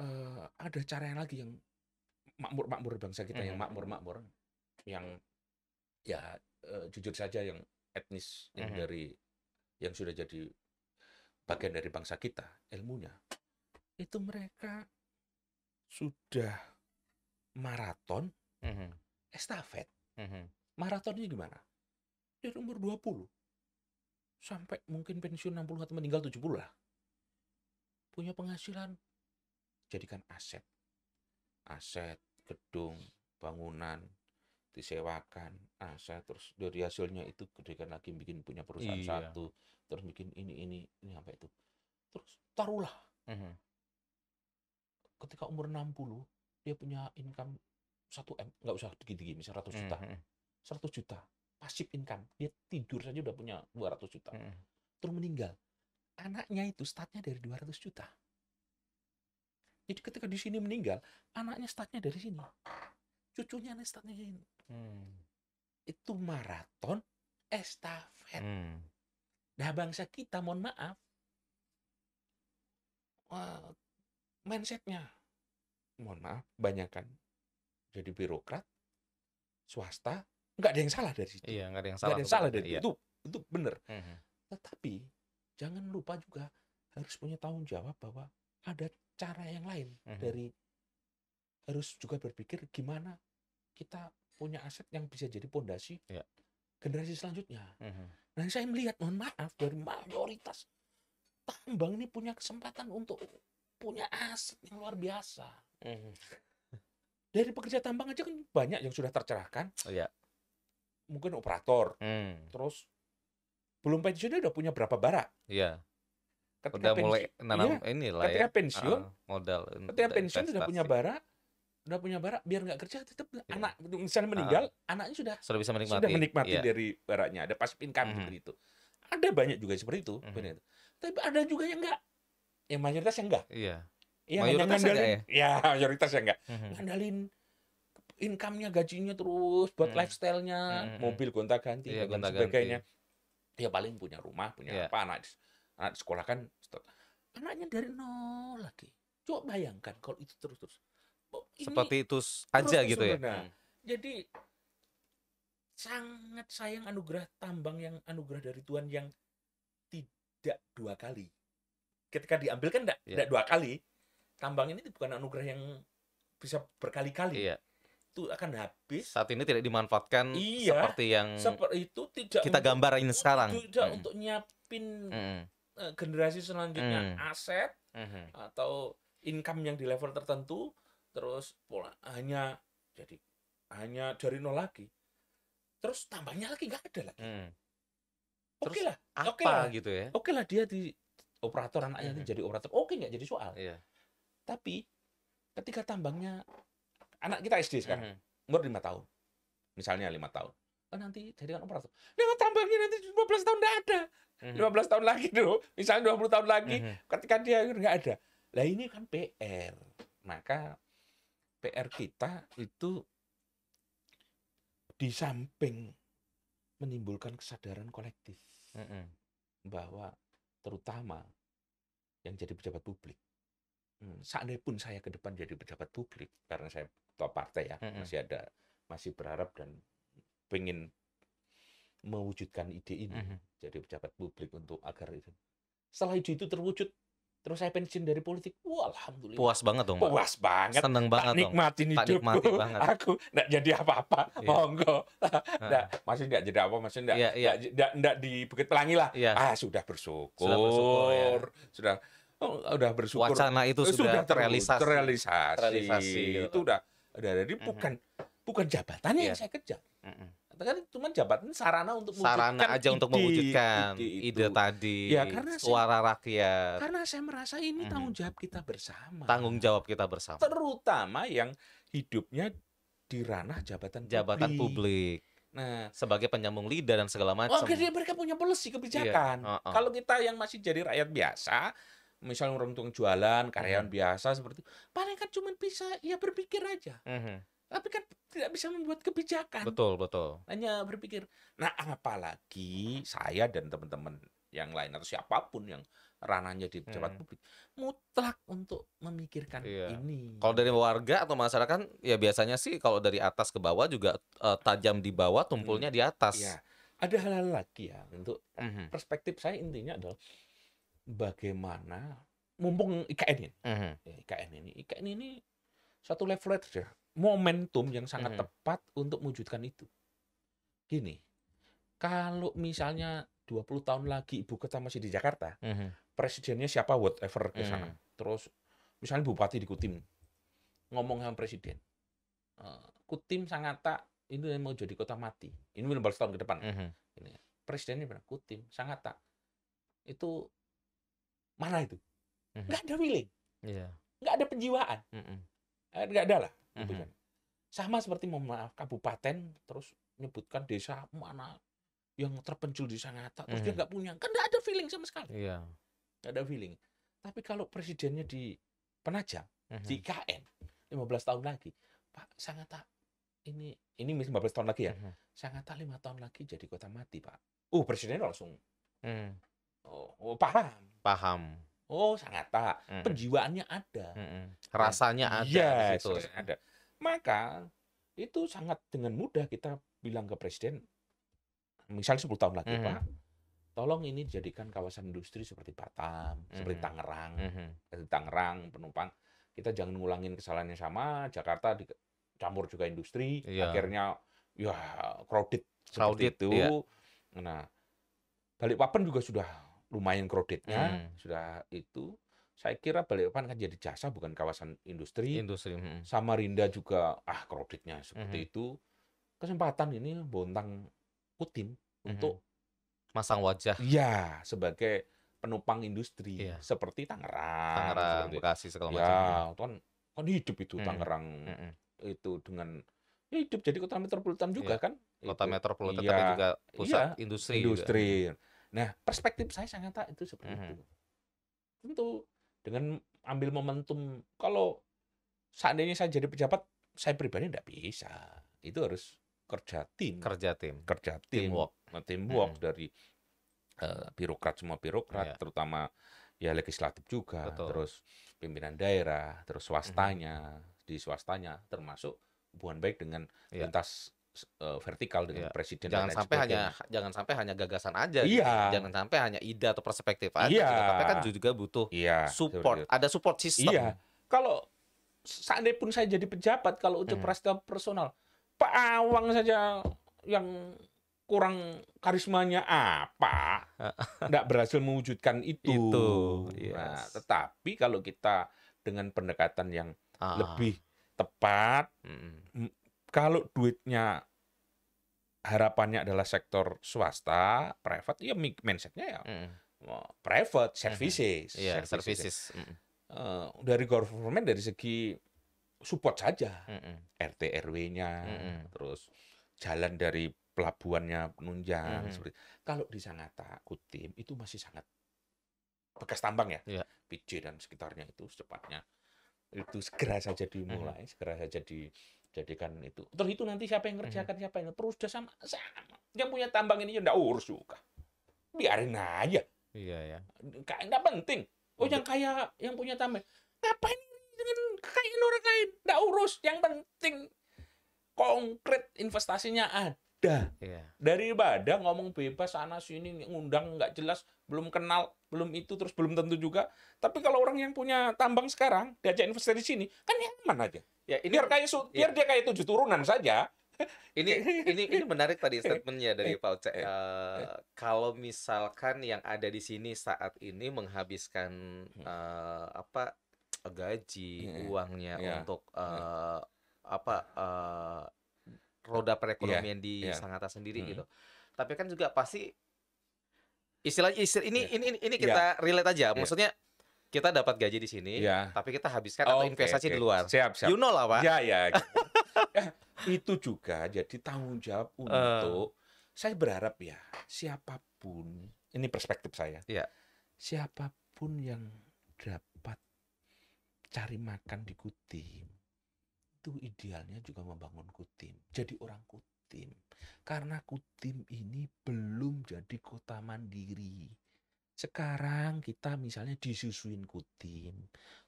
uh, ada cara yang lagi yang makmur-makmur bangsa kita mm -hmm. yang mhm. makmur-makmur yang ya uh, jujur saja yang etnis mm -hmm. yang mhm. dari yang sudah jadi bagian dari bangsa kita ilmunya itu mereka sudah maraton mm -hmm. estafet mm -hmm. maratonnya gimana dari umur 20 sampai mungkin pensiun 60 atau meninggal 70 lah punya penghasilan jadikan aset. Aset, gedung, bangunan, disewakan aset terus dari hasilnya itu gedekan lagi bikin punya perusahaan iya. satu terus bikin ini ini ini apa itu terus taruhlah mm -hmm. ketika umur 60 dia punya income 1 m nggak usah tinggi-tinggi misalnya 100 juta mm -hmm. 100 juta pasif income dia tidur saja udah punya 200 juta mm -hmm. terus meninggal anaknya itu statnya dari 200 juta jadi ketika di sini meninggal, anaknya startnya dari sini. Cucunya nih startnya ini. Hmm. Itu maraton estafet. Hmm. Nah bangsa kita, mohon maaf, uh, mindsetnya, mohon maaf, banyak kan jadi birokrat, swasta, nggak ada yang salah dari situ. Iya, nggak ada yang salah. Nggak ada yang salah dari iya. itu. Itu benar. -hmm. Tetapi jangan lupa juga harus punya tanggung jawab bahwa ada cara yang lain mm -hmm. dari harus juga berpikir gimana kita punya aset yang bisa jadi pondasi yeah. generasi selanjutnya. Mm -hmm. Nah saya melihat mohon maaf dari mayoritas tambang ini punya kesempatan untuk punya aset yang luar biasa. Mm -hmm. Dari pekerja tambang aja kan banyak yang sudah tercerahkan. Oh, iya. yeah. Mungkin operator, mm. terus belum pensiun udah punya berapa barak. Yeah. Iya. Ya. Ah, ketika udah pensiun, mulai nanam iya, lah ketika ya, pensiun uh, modal ketika pensiun sudah punya bara udah punya bara biar nggak kerja tetap yeah. anak misalnya meninggal uh, anaknya sudah sudah bisa menikmati sudah menikmati yeah. dari baranya ada pas income mm -hmm. seperti itu ada banyak juga seperti itu mm -hmm. tapi ada juga yang enggak yang mayoritas yang enggak iya yeah. mayoritas yang enggak ya? (laughs) ya mayoritas yang enggak mm -hmm. ngandalin income-nya gajinya terus buat mm -hmm. lifestyle-nya mm -hmm. mobil gonta ganti yeah, dan sebagainya ganti. dia paling punya rumah punya yeah. apa anak sekolah kan stop. anaknya dari nol lagi coba bayangkan kalau itu terus terus oh, seperti itu aja gitu ya hmm. jadi sangat sayang anugerah tambang yang anugerah dari Tuhan yang tidak dua kali ketika diambil kan tidak yeah. dua kali tambang ini bukan anugerah yang bisa berkali-kali yeah itu akan habis. Saat ini tidak dimanfaatkan iya, seperti yang seperti itu tidak kita gambarin sekarang. Tidak hmm. untuk nyiapin hmm. Eh, generasi selanjutnya mm. aset hmm. atau income yang di level tertentu terus pola hanya jadi hanya dari nol lagi terus tambahnya lagi nggak ada lagi hmm. oke lah apa okay lah. gitu ya oke lah dia di operator anaknya hmm. jadi operator oke okay, nggak jadi soal yeah. tapi ketika tambangnya anak kita SD sekarang hmm. umur lima tahun misalnya lima tahun oh, nanti jadi kan operator dengan tambangnya nanti 15 tahun nggak ada 15 mhm. tahun lagi tuh, misalnya 20 tahun lagi, mhm. ketika dia nggak ada. Lah ini kan PR. Maka PR kita itu di samping menimbulkan kesadaran kolektif mhm. bahwa terutama yang jadi pejabat publik. Hmm, seandainya pun saya ke depan jadi pejabat publik karena saya ketua partai ya, masih ada masih berharap dan pengen mewujudkan ide ini mm -hmm. jadi pejabat publik untuk agar itu setelah ide itu terwujud terus saya pensiun dari politik wah alhamdulillah puas banget dong puas banget seneng banget tak nikmatin dong. hidupku nikmati banget. (laughs) aku nggak jadi apa-apa yeah. monggo nggak masih nggak jadi apa masih nggak yeah, yeah. nggak nggak di bukit pelangi lah yeah. ah sudah bersyukur sudah bersyukur, ya. sudah oh, sudah bersyukur wacana itu sudah, sudah terrealisasi terrealisasi, itu udah dari mm -hmm. bukan bukan jabatannya yeah. yang saya kejar mm -hmm kan cuma jabatan sarana untuk sarana aja ide, untuk mewujudkan ide, ide, tadi ya karena suara saya, rakyat karena saya merasa ini hmm. tanggung jawab kita bersama tanggung jawab kita bersama terutama yang hidupnya di ranah jabatan jabatan publik, publik. Nah, sebagai penyambung lidah dan segala oh, macam. Oh, jadi mereka punya policy iya, kebijakan. Iya. Oh, oh. Kalau kita yang masih jadi rakyat biasa, misalnya orang jualan, karyawan mm -hmm. biasa seperti itu, paling kan cuma bisa ya berpikir aja. Mm -hmm tapi kan tidak bisa membuat kebijakan. Betul, betul. Hanya berpikir, nah apalagi saya dan teman-teman yang lain atau siapapun yang ranahnya di hmm. pejabat hmm. publik mutlak untuk memikirkan iya. ini. Kalau dari warga atau masyarakat ya biasanya sih kalau dari atas ke bawah juga uh, tajam di bawah tumpulnya hmm. di atas. Iya. Ada hal-hal lagi ya untuk hmm. perspektif saya intinya adalah bagaimana mumpung IKN ya. mhm. ya, ini. Hmm. IKN ini IKN ini satu level aja momentum yang sangat hmm. tepat untuk mewujudkan itu. Gini, kalau misalnya 20 tahun lagi ibu kota masih di Jakarta, hmm. presidennya siapa whatever ke sana. Hmm. Terus misalnya bupati di Kutim ngomong sama presiden. Eh, Kutim sangat tak ini mau jadi kota mati. Ini minimal tahun ke depan. Hmm. Presidennya bilang Kutim sangat tak itu mana itu? Mm-hmm. Nggak ada feeling. Yeah. Nggak ada penjiwaan. Mm hmm Nggak ada lah gitu mhm. kan. Sama seperti mohon maaf kabupaten terus menyebutkan desa mana yang terpencil di tak terus dia mhm. nggak punya kan nggak ada feeling sama sekali. Iya. Nggak ada feeling. Tapi kalau presidennya di Penajam, mhm. di lima 15 tahun lagi, Pak tak ini ini lima 15 tahun lagi ya. Mm -hmm. lima tahun lagi jadi kota mati, Pak. Uh, presidennya langsung. Mm. Oh, oh, paham. Paham oh tak. mm. penjiwaannya ada mm. rasanya ada yes, gitu. ada maka itu sangat dengan mudah kita bilang ke presiden misalnya 10 tahun lagi mm. pak tolong ini jadikan kawasan industri seperti Batam mm. seperti Tangerang mm. seperti Tangerang penumpang kita jangan ngulangin kesalahan yang sama Jakarta dicampur juga industri yeah. akhirnya ya crowded, crowded seperti itu yeah. nah Balikpapan juga sudah lumayan kreditnya hmm. sudah itu saya kira Balikpapan kan jadi jasa bukan kawasan industri. Industri. Hmm. Rinda juga ah kreditnya seperti hmm. itu. Kesempatan ini Bontang Putin hmm. untuk masang wajah. ya sebagai penumpang industri iya. seperti Tangerang, Tangerang, Bekasi segala ya, macam. Ya, kan kan hidup itu hmm. Tangerang hmm. itu dengan ya hidup jadi kota metropolitan juga iya. kan. Kota metropolitan iya. tapi juga pusat iya. industri. Industri. Juga. Hmm. Nah, perspektif saya sangat tak itu seperti mm -hmm. itu. Mhm. Tentu dengan ambil momentum kalau seandainya saya jadi pejabat, saya pribadi tidak bisa. Itu harus kerja tim. Kerja tim. Kerja tim. Teamwork. Nah, teamwork mm -hmm. dari uh, birokrat semua birokrat, yeah. terutama ya legislatif juga, Betul. terus pimpinan daerah, terus swastanya, mm -hmm. di swastanya termasuk hubungan baik dengan iya. lintas uh, vertikal dengan yeah. presiden jangan sampai hanya jangan sampai hanya gagasan aja yeah. Gitu. Iya. jangan sampai hanya ide atau perspektif aja iya. gitu. tapi kan juga butuh yeah. Iya, support ada support sistem iya. kalau seandainya pun saya jadi pejabat kalau untuk hmm. prestasi personal Pak Awang saja yang kurang karismanya apa tidak (laughs) berhasil mewujudkan itu, itu nah, yes. nah, tetapi kalau kita dengan pendekatan yang ah. lebih tepat mm kalau duitnya harapannya adalah sektor swasta, private, ya mindsetnya ya mm. private hmm. services, mm. Iya, yeah, services. Ya. services. Mm. Uh, dari government dari segi support saja, mm. RT RW-nya, mm. terus jalan dari pelabuhannya penunjang. Mm. Seperti. Kalau di Sangatta Kutim itu masih sangat bekas tambang ya, yeah. PJ dan sekitarnya itu secepatnya itu segera saja dimulai, mm. segera saja di jadikan itu terus itu nanti siapa yang ngerjakan mhm. siapa yang terus udah sama sama yang punya tambang ini ya nggak urus juga biarin aja iya ya kayak nggak penting oh yang kaya yang punya tambang ngapain dengan kekayaan orang lain nggak urus yang penting konkret investasinya ada ibadah. Yeah. Dari ibadah ngomong bebas sana sini ngundang nggak jelas, belum kenal, belum itu terus belum tentu juga. Tapi kalau orang yang punya tambang sekarang diajak investasi di sini kan nyaman ya aja. Ya, ini, biar kayak ya. biar dia kayak tujuh turunan saja. Ini ini ini menarik tadi statementnya dari Pak Uce. Uh, ya. eh. eh, kalau misalkan yang ada di sini saat ini menghabiskan uh, apa gaji hmm. uangnya yeah. untuk uh, apa uh, roda perekonomian yeah, di yeah. Sangatta sendiri hmm. gitu. Tapi kan juga pasti istilah istilah ini yeah. ini ini, ini iya. kita yeah. relate aja. Iya. Maksudnya kita dapat gaji di sini, yeah. tapi kita habiskan oh, atau investasi okay, di luar. Siap, siap. You know lah, Pak. Ya, ya. (laughs) Itu juga jadi tanggung jawab eh. untuk uh. saya berharap ya siapapun ini perspektif saya. Yeah. Siapapun yang dapat cari makan di kutip itu idealnya juga membangun kutim. Jadi orang kutim. Karena kutim ini belum jadi kota mandiri. Sekarang kita misalnya disusuin kutim.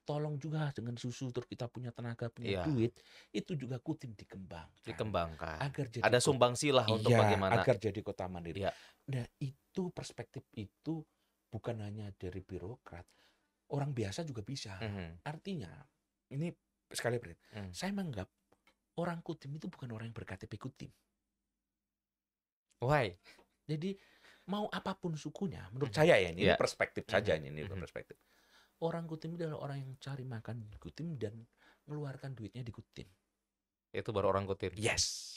Tolong juga dengan susu terus kita punya tenaga, punya iya. duit. Itu juga kutim dikembangkan. Dikembangkan. Agar jadi Ada sumbang silah untuk iya, bagaimana. agar jadi kota mandiri. Iya. Nah itu perspektif itu bukan hanya dari birokrat. Orang biasa juga bisa. Mm -hmm. Artinya ini sekali Brit. Hmm. Saya menganggap orang Kutim itu bukan orang yang berKTP Kutim. Why? Jadi mau apapun sukunya, menurut hmm. saya ya ini, yeah. perspektif saja hmm. ini, ini hmm. perspektif. Orang Kutim adalah orang yang cari makan di Kutim dan mengeluarkan duitnya di Kutim. Itu baru orang Kutim. Yes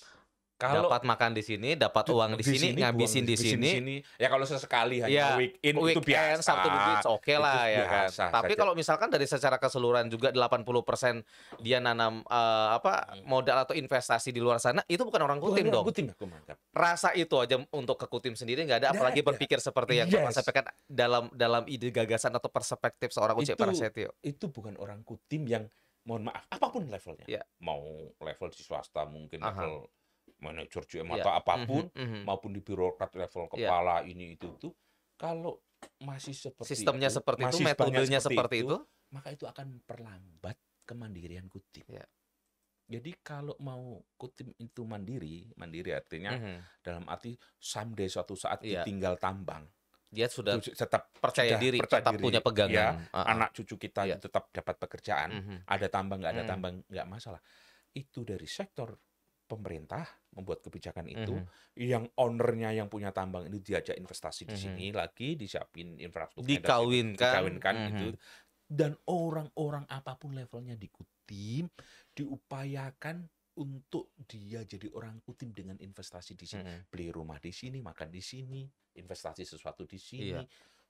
kalau dapat makan di sini, dapat uang di, di sini, sini ngabisin di, di sini. sini. Ya kalau sesekali hanya ya, weekend, weekend itu biasa. Sabtu minggu oke okay lah ya kan. Tapi saja. kalau misalkan dari secara keseluruhan juga 80% dia nanam uh, apa hmm. modal atau investasi di luar sana, itu bukan orang kutim dong. Kutim aku mantap. Rasa itu aja untuk ke kutim sendiri nggak ada apalagi ya, berpikir ya. seperti yang yes. sampaikan dalam dalam ide gagasan atau perspektif seorang Uci Prasetyo. Itu bukan orang kutim yang mohon maaf apapun levelnya. Ya. Mau level di swasta mungkin Aha. level manajer GM iya. atau apapun mm -hmm, maupun di birokrat level iya. kepala yeah. ini itu itu kalau masih seperti sistemnya itu, seperti itu metodenya seperti, seperti itu, itu maka itu akan perlambat kemandirian kutip. Yeah. Jadi kalau mau kutip itu mandiri, mandiri artinya mm -hmm. dalam arti someday suatu saat yeah. ditinggal tambang, dia sudah tetap percaya sudah diri, percaya tetap diri. punya pegangan. Ya, uh -huh. Anak cucu kita yeah. tetap dapat pekerjaan, mm -hmm. ada tambang nggak ada mm -hmm. tambang nggak masalah. Itu dari sektor pemerintah membuat kebijakan itu mm -hmm. yang ownernya yang punya tambang ini diajak investasi di mm -hmm. sini lagi disiapin infrastruktur dikawinkan, dikawinkan mm -hmm. gitu mhm. dan orang-orang apapun levelnya di diupayakan untuk dia jadi orang Kutim dengan investasi di sini mm -hmm. beli rumah di sini makan di sini investasi sesuatu di sini iya.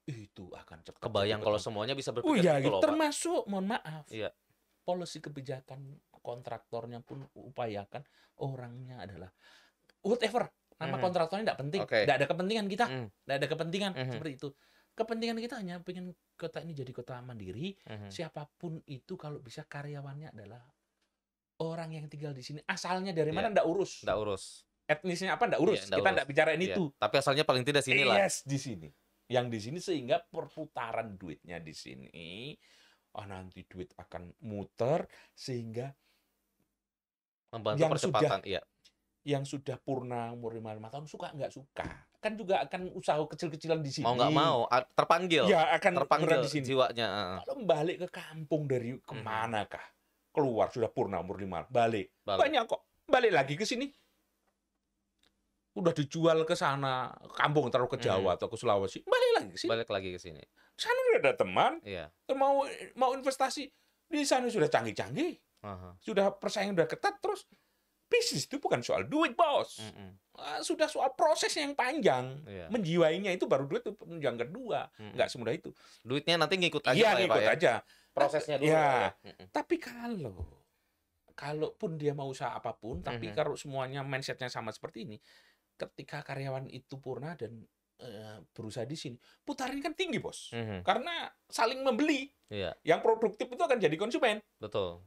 itu akan cepat kebayang cepet, kalau semuanya bisa berpikir oh, iya, gitu, gitu termasuk mohon maaf iya policy kebijakan kontraktornya pun upayakan orangnya adalah whatever nama mm -hmm. kontraktornya tidak penting, tidak okay. ada kepentingan kita, tidak hmm. mm ada kepentingan mm -hmm. seperti itu. Kepentingan kita hanya ingin kota ini jadi kota mandiri. Mm -hmm. Siapapun itu kalau bisa karyawannya adalah orang yang tinggal di sini, asalnya dari mana tidak iya. urus, tidak urus, etnisnya apa tidak urus, yeah, kita tidak bicarain yeah. itu. Tapi asalnya paling tidak sini lah. Yes, di sini, yang di sini sehingga perputaran duitnya di sini oh, nanti duit akan muter sehingga membantu yang percepatan sudah, iya. yang sudah purna umur lima tahun suka nggak suka kan juga akan usaha kecil-kecilan di sini mau nggak mau terpanggil ya akan terpanggil di sini jiwanya kalau balik ke kampung dari mhm. kemana kah keluar sudah purna, umur lima balik. balik banyak kok balik lagi ke sini udah dijual ke sana kampung taruh ke Jawa hmm. atau ke Sulawesi balik lagi ke sini balik lagi ke sini sana udah ada teman iya. mau mau investasi di sana sudah canggih-canggih uh-huh. sudah persaingan sudah ketat terus bisnis itu bukan soal duit bos uh-uh. sudah soal proses yang panjang yeah. menjiwainya itu baru duit itu yang kedua mm nggak semudah itu duitnya nanti ngikut iya, aja iya, ngikut ya, aja prosesnya dulu iya. ya, uh-huh. tapi kalau kalaupun dia mau usaha apapun, tapi mm -hmm. kalau semuanya mindsetnya sama seperti ini, ketika karyawan itu purna dan uh, berusaha di sini putarin kan tinggi bos mm-hmm. karena saling membeli yeah. yang produktif itu akan jadi konsumen betul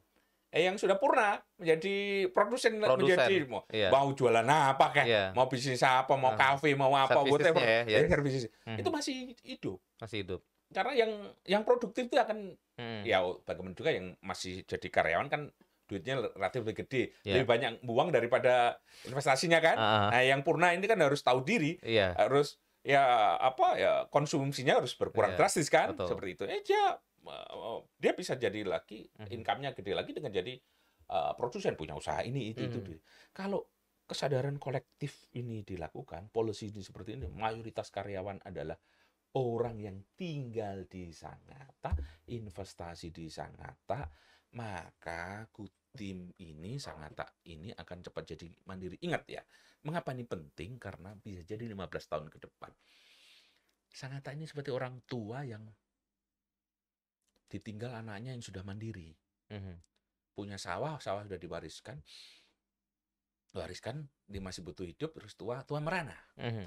eh yang sudah purna menjadi produsen, produsen. menjadi mau, yeah. mau jualan apa kan yeah. Iya. mau bisnis apa mau nah. kafe mau apa whatever ya, ya. Eh, mm-hmm. itu masih hidup masih hidup karena yang yang produktif itu akan hmm. ya bagaimana juga yang masih jadi karyawan kan duitnya relatif lebih gede, yeah. lebih banyak buang daripada investasinya kan. Uh -huh. Nah, yang purna ini kan harus tahu diri, yeah. harus ya apa ya konsumsinya harus berkurang yeah. drastis kan, Betul. seperti itu. Eh dia eh, dia bisa jadi lagi mhm. income-nya gede lagi dengan jadi uh, produsen punya usaha ini itu mm itu. Kalau kesadaran kolektif ini dilakukan, polisi ini seperti ini, mayoritas karyawan adalah orang yang tinggal di Sangatta, investasi di Sangatta, maka kutim ini sangat tak ini akan cepat jadi mandiri. Ingat ya, mengapa ini penting? Karena bisa jadi 15 tahun ke depan. sangat tak ini seperti orang tua yang ditinggal anaknya yang sudah mandiri. Mm -hmm. Punya sawah, sawah sudah diwariskan. Wariskan, dia masih butuh hidup, terus tua, tua merana. Mm -hmm.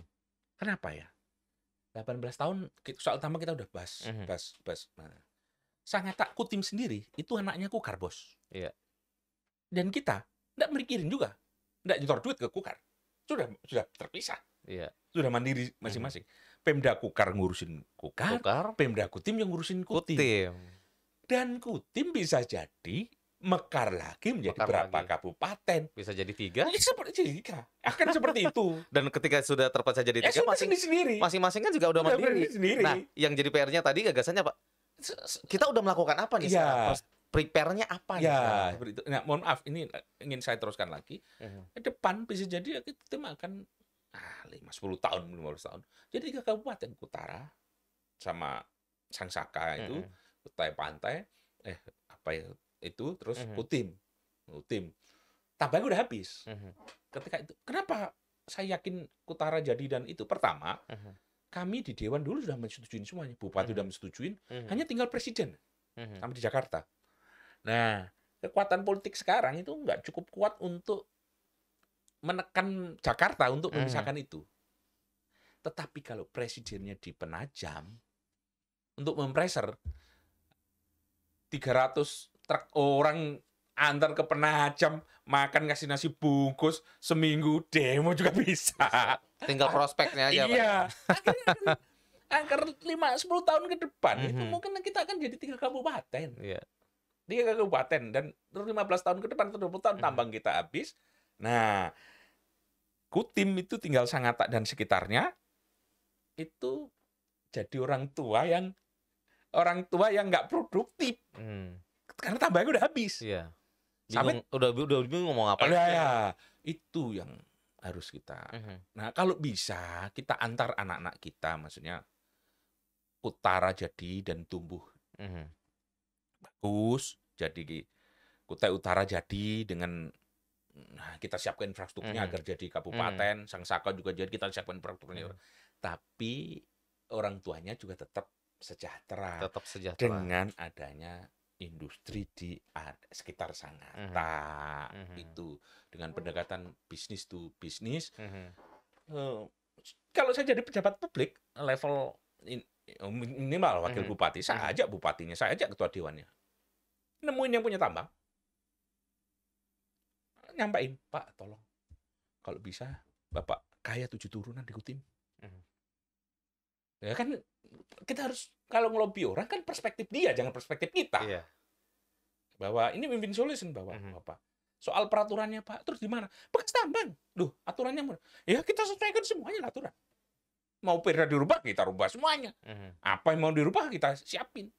Kenapa ya? 18 tahun soal utama kita udah bahas, mm -hmm. bahas, bahas. Nah, sangat tak kutim sendiri itu anaknya kukar bos iya. dan kita tidak mikirin juga tidak nyetor duit ke kukar sudah sudah terpisah iya. sudah mandiri masing-masing hmm. pemda kukar ngurusin kukar, kukar. pemda kutim yang ngurusin kutim. kutim dan kutim bisa jadi mekar lagi menjadi mekar berapa lagi. kabupaten. Bisa jadi tiga? Ya, seperti tiga. Akan seperti itu. (laughs) Dan ketika sudah terpecah jadi ya, tiga, ya, masing-masing sendiri. Masing-masing kan juga udah, udah mandiri. sendiri. Nah, yang jadi PR-nya tadi gagasannya Pak, kita udah melakukan apa nih yeah. sekarang? prepare-nya apa ya, nih? Iya, sekarang? Nah, mohon maaf ini ingin saya teruskan lagi. Uh Depan bisa jadi ya kita makan ah, 5 10 tahun, 15 tahun. Jadi tiga kabupaten Kutara sama Sangsaka itu, Kutai mhm. Pantai, eh apa ya itu terus uh mhm. -huh. Kutim. utim Tambahnya udah habis. Uh -huh. Ketika itu kenapa saya yakin Kutara jadi dan itu pertama uh -huh kami di dewan dulu sudah menyetujui semuanya bupati -hmm. sudah mhm. menyetujui -hmm. hanya tinggal presiden mm -hmm. kami di Jakarta nah kekuatan politik sekarang itu nggak cukup kuat untuk menekan Jakarta untuk mhm. memisahkan -hmm. itu tetapi kalau presidennya di Penajam untuk mempreser 300 truk orang antar ke penajam makan kasih nasi bungkus seminggu demo juga bisa Tinggal ah, prospeknya aja, Iya. Pak. Akhirnya angker lima sepuluh tahun ke depan mm -hmm. itu mm-hmm. mungkin kita akan jadi tiga kabupaten. Iya. Yeah. Tiga kabupaten dan lima belas tahun ke depan atau puluh tahun mm -hmm. tambang kita habis. Nah, Kutim itu tinggal Sangatta dan sekitarnya itu jadi orang tua yang orang tua yang nggak produktif. Mm. Karena tambangnya udah habis. Iya. Yeah. Sampai udah udah bingung ngomong apa. Udah, ya. Itu yang harus kita. Mm -hmm. Nah, kalau bisa kita antar anak-anak kita, maksudnya utara jadi dan tumbuh mm -hmm. bagus, jadi Kutai Utara jadi dengan nah, kita siapkan infrastrukturnya mm -hmm. agar jadi kabupaten, mm -hmm. Sangsaka juga jadi kita siapkan infrastrukturnya. Mm -hmm. Tapi orang tuanya juga tetap sejahtera. Tetap sejahtera. Dengan adanya industri di sekitar sana. Mm -hmm. mm -hmm. itu dengan pendekatan bisnis to bisnis. Mm -hmm. uh, kalau saya jadi pejabat publik level in, minimal wakil mm -hmm. bupati, saya mm -hmm. ajak bupatinya, saya ajak ketua dewannya, nemuin yang punya tambang, nyampain Pak, tolong kalau bisa Bapak kaya tujuh turunan di Kutim. Mm -hmm. Ya kan kita harus kalau ngelobi orang kan perspektif dia, jangan perspektif kita. Iya. Bahwa ini Win-Win Solution bahwa mm -hmm. Bapak. Soal peraturannya Pak, terus di mana Bekas tambang. Duh, aturannya mana? Ya kita sesuaikan semuanya lah, aturan. Mau perda dirubah, kita rubah semuanya. Mm -hmm. Apa yang mau dirubah, kita siapin.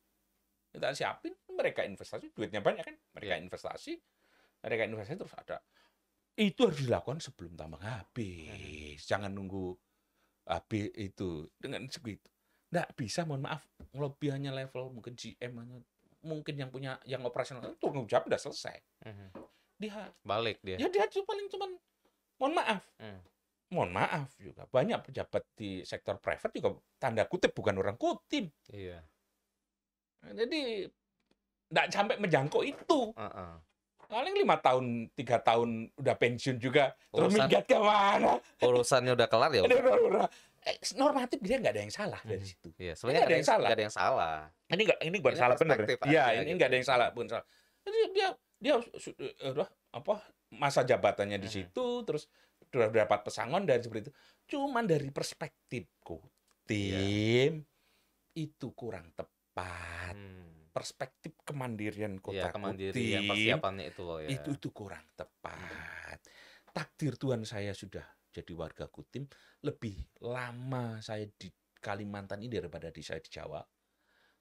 Kita siapin, mereka investasi, duitnya banyak kan? Mereka iya. investasi, mereka investasi terus ada. Itu harus dilakukan sebelum tambang habis. Mm -hmm. Jangan nunggu habis itu dengan segitu nggak bisa mohon maaf lebih hanya level mungkin GM mungkin yang punya yang operasional itu tanggung jawab udah selesai mhm. dia balik dia ya dia cuma paling cuman mohon maaf hmm. mohon maaf juga banyak pejabat di sektor private juga tanda kutip bukan orang kutip iya jadi nggak sampai menjangkau itu uh-uh paling lima tahun tiga tahun udah pensiun juga terus minggat mana? urusannya udah kelar ya udah, udah, udah. Eh, normatif dia nggak ada yang salah hmm. dari situ iya, sebenarnya nggak ada, yang salah nggak ada yang salah ini nggak ini bukan salah benar ya ini gitu. nggak gitu. ada yang salah bukan salah jadi dia dia udah apa masa jabatannya di hmm. situ hmm. terus sudah dapat pesangon dari seperti itu cuman dari perspektifku iya. tim ya. itu kurang tepat hmm perspektif kemandirian iya, kota ya, kemandirian Putih, itu loh ya. Itu itu kurang tepat. Takdir Tuhan saya sudah jadi warga Kutim lebih lama saya di Kalimantan ini daripada di saya di Jawa.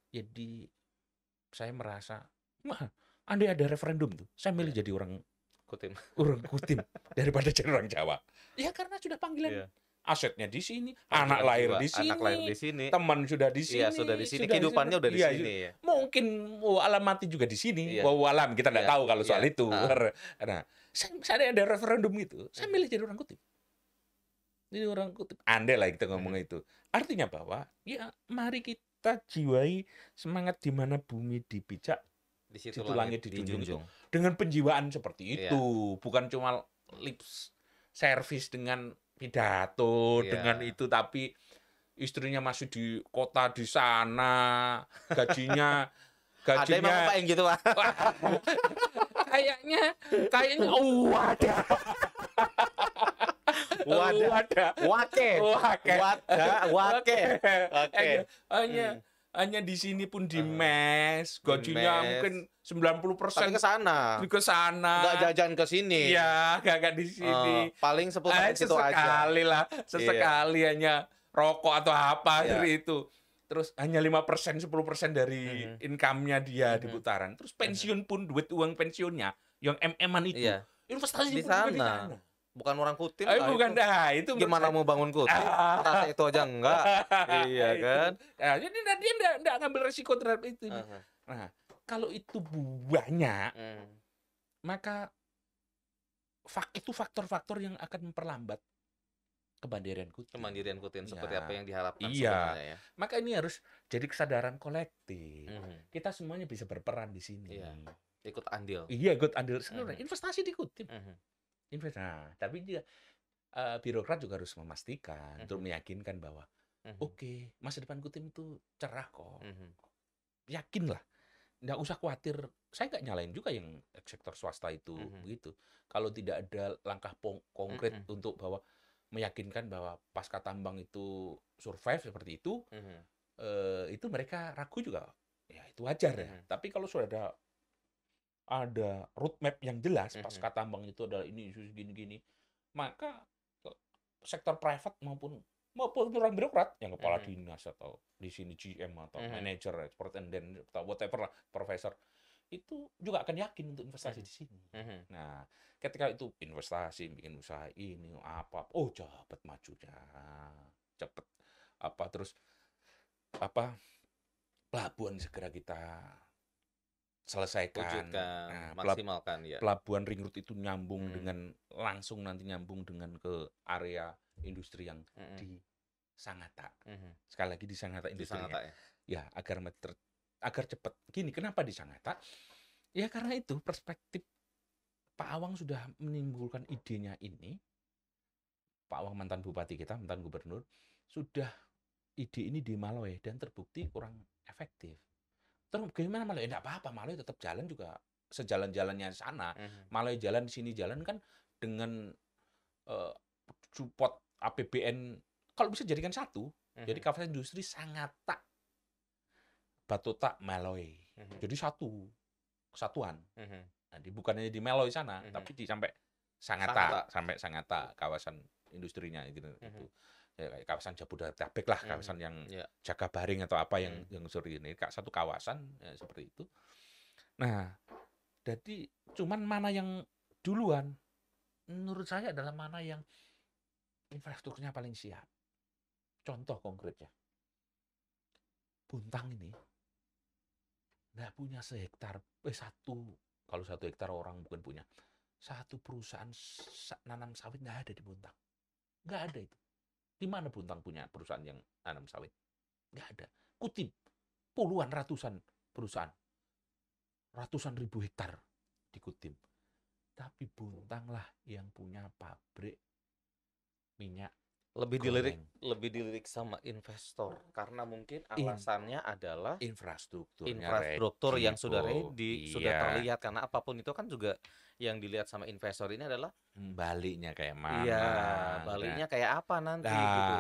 Jadi saya merasa, mah, andai ada referendum tuh, saya milih ya. jadi orang Kutim. Orang Kutim (laughs) daripada jadi orang Jawa. Ya karena sudah panggilan ya asetnya di sini, anak, anak lahir di sini, anak lahir di sini, teman sudah di iya, sini, iya, sudah di sini, sudah di sini. udah di iya, sini. Ya, mungkin oh, alam mati juga di sini. Iya. alam kita nggak iya. tahu kalau soal iya. itu. Ha. Ah. Nah, saya, saya ada referendum itu, saya hmm. milih jadi orang kutip. Jadi orang kutip. Anda lah kita ngomong hmm. itu. Artinya bahwa ya mari kita jiwai semangat di mana bumi dipijak, di situ, situ langit dijunjung. Di Dengan penjiwaan seperti iya. itu, iya. bukan cuma lips service dengan pidato yeah. dengan itu tapi istrinya masih di kota di sana gajinya gajinya (laughs) ada yang yang gitu (laughs) kayaknya kayaknya oh, (laughs) wadah wadah wadah wadah wadah wadah hanya hmm hanya di sini pun di ah, mes, gajinya mungkin 90 persen ke sana, ke sana, nggak jajan ke sini, ya gak nggak di sini, uh, paling sepuluh persen eh, itu aja, sesekali lah, sesekali yeah. hanya rokok atau apa yeah. Iya. dari itu, terus hanya lima persen, sepuluh persen dari mm -hmm. income-nya dia mm -hmm. di mhm. putaran, terus mhm. pensiun pun duit uang pensiunnya, yang mm-an itu, yeah. investasi di sana. Di sana bukan orang kutil Ay, ah, bukan itu. dah itu gimana saya... mau bangun kutil ah. rasa itu aja enggak (laughs) iya kan nah, jadi nah, dia enggak, enggak ngambil resiko terhadap itu uh -huh. nah kalau itu banyak hmm. maka fak itu faktor-faktor yang akan memperlambat kemandirian Kutin. Kemandirian iya. Kutin seperti ya. apa yang diharapkan iya. ya. Maka ini harus jadi kesadaran kolektif. -hmm. Kita semuanya bisa berperan di sini. Iya. Ikut andil. Iya, ikut andil. Sebenarnya -hmm. investasi di Kutin. -hmm invest. Nah, tapi juga uh, eh, birokrat juga harus memastikan mm-hmm. untuk mhm. meyakinkan bahwa mm-hmm. oke, okay, masa depan Kutim itu cerah kok. Mm-hmm. Yakinlah. Nggak usah khawatir. Saya nggak nyalain juga yang sektor swasta itu mm-hmm. begitu. Kalau tidak ada langkah konkret mm-hmm. untuk bahwa meyakinkan bahwa pasca tambang itu survive seperti itu, mm-hmm. eh, itu mereka ragu juga. Ya itu wajar mm-hmm. ya. Mhm. Tapi kalau sudah ada ada roadmap yang jelas pasca mhm. tambang itu adalah ini isu gini-gini maka sektor private maupun maupun orang birokrat yang kepala mm-hmm. dinas atau di sini GM atau mm-hmm. manager expert and then atau whatever lah profesor itu juga akan yakin untuk investasi mm-hmm. di sini. Mm-hmm. Nah, ketika itu investasi bikin usaha ini apa, oh cepet majunya, cepet apa terus apa pelabuhan segera kita selesaikan, Wujudkan, nah, maksimalkan ya. Pelabuhan ring road itu nyambung hmm. dengan langsung nanti nyambung dengan ke area industri yang hmm. di Sangatta. Hmm. Sekali lagi di Sangatta industri. Di ya. ya, agar meter, agar cepat. Gini, kenapa di Sangatta? Ya karena itu perspektif Pak Awang sudah menimbulkan idenya ini. Pak Awang mantan bupati kita, mantan gubernur, sudah ide ini di Maloe dan terbukti kurang efektif terus gimana malah ya Enggak apa-apa, malah ya tetap jalan juga sejalan-jalannya sana. Mm-hmm. malah ya jalan di sini jalan kan dengan uh, support APBN kalau bisa jadikan satu. Mm-hmm. Jadi mhm. kawasan industri sangat tak batu tak Maloi. Mm-hmm. Jadi satu kesatuan. Mm-hmm. Nah, bukan hanya di Meloi sana, mm-hmm. tapi di sampai Sangata, Sangata, sampai Sangata kawasan industrinya gitu. Mm-hmm ya kayak kawasan Jabodetabek lah, hmm, kawasan yang yeah. jaga baring atau apa yang hmm. yang seperti ini, satu kawasan ya, seperti itu. Nah, jadi cuman mana yang duluan menurut saya adalah mana yang infrastrukturnya paling siap. Contoh konkretnya. Buntang ini nggak punya sehektar, eh satu, kalau satu hektar orang bukan punya, satu perusahaan nanam sawit nggak ada di Buntang. Nggak ada itu. Di mana Buntang punya perusahaan yang tanam sawit? Nggak ada. Kutip puluhan ratusan perusahaan. Ratusan ribu hektar di Kutip. Tapi Buntanglah yang punya pabrik minyak lebih goreng. dilirik lebih dilirik sama investor karena mungkin alasannya In, adalah infrastruktur infrastruktur yang sudah ready iya. sudah terlihat karena apapun itu kan juga yang dilihat sama investor ini adalah hmm. baliknya kayak mana. Iya, kan? baliknya kayak apa nanti nah, gitu.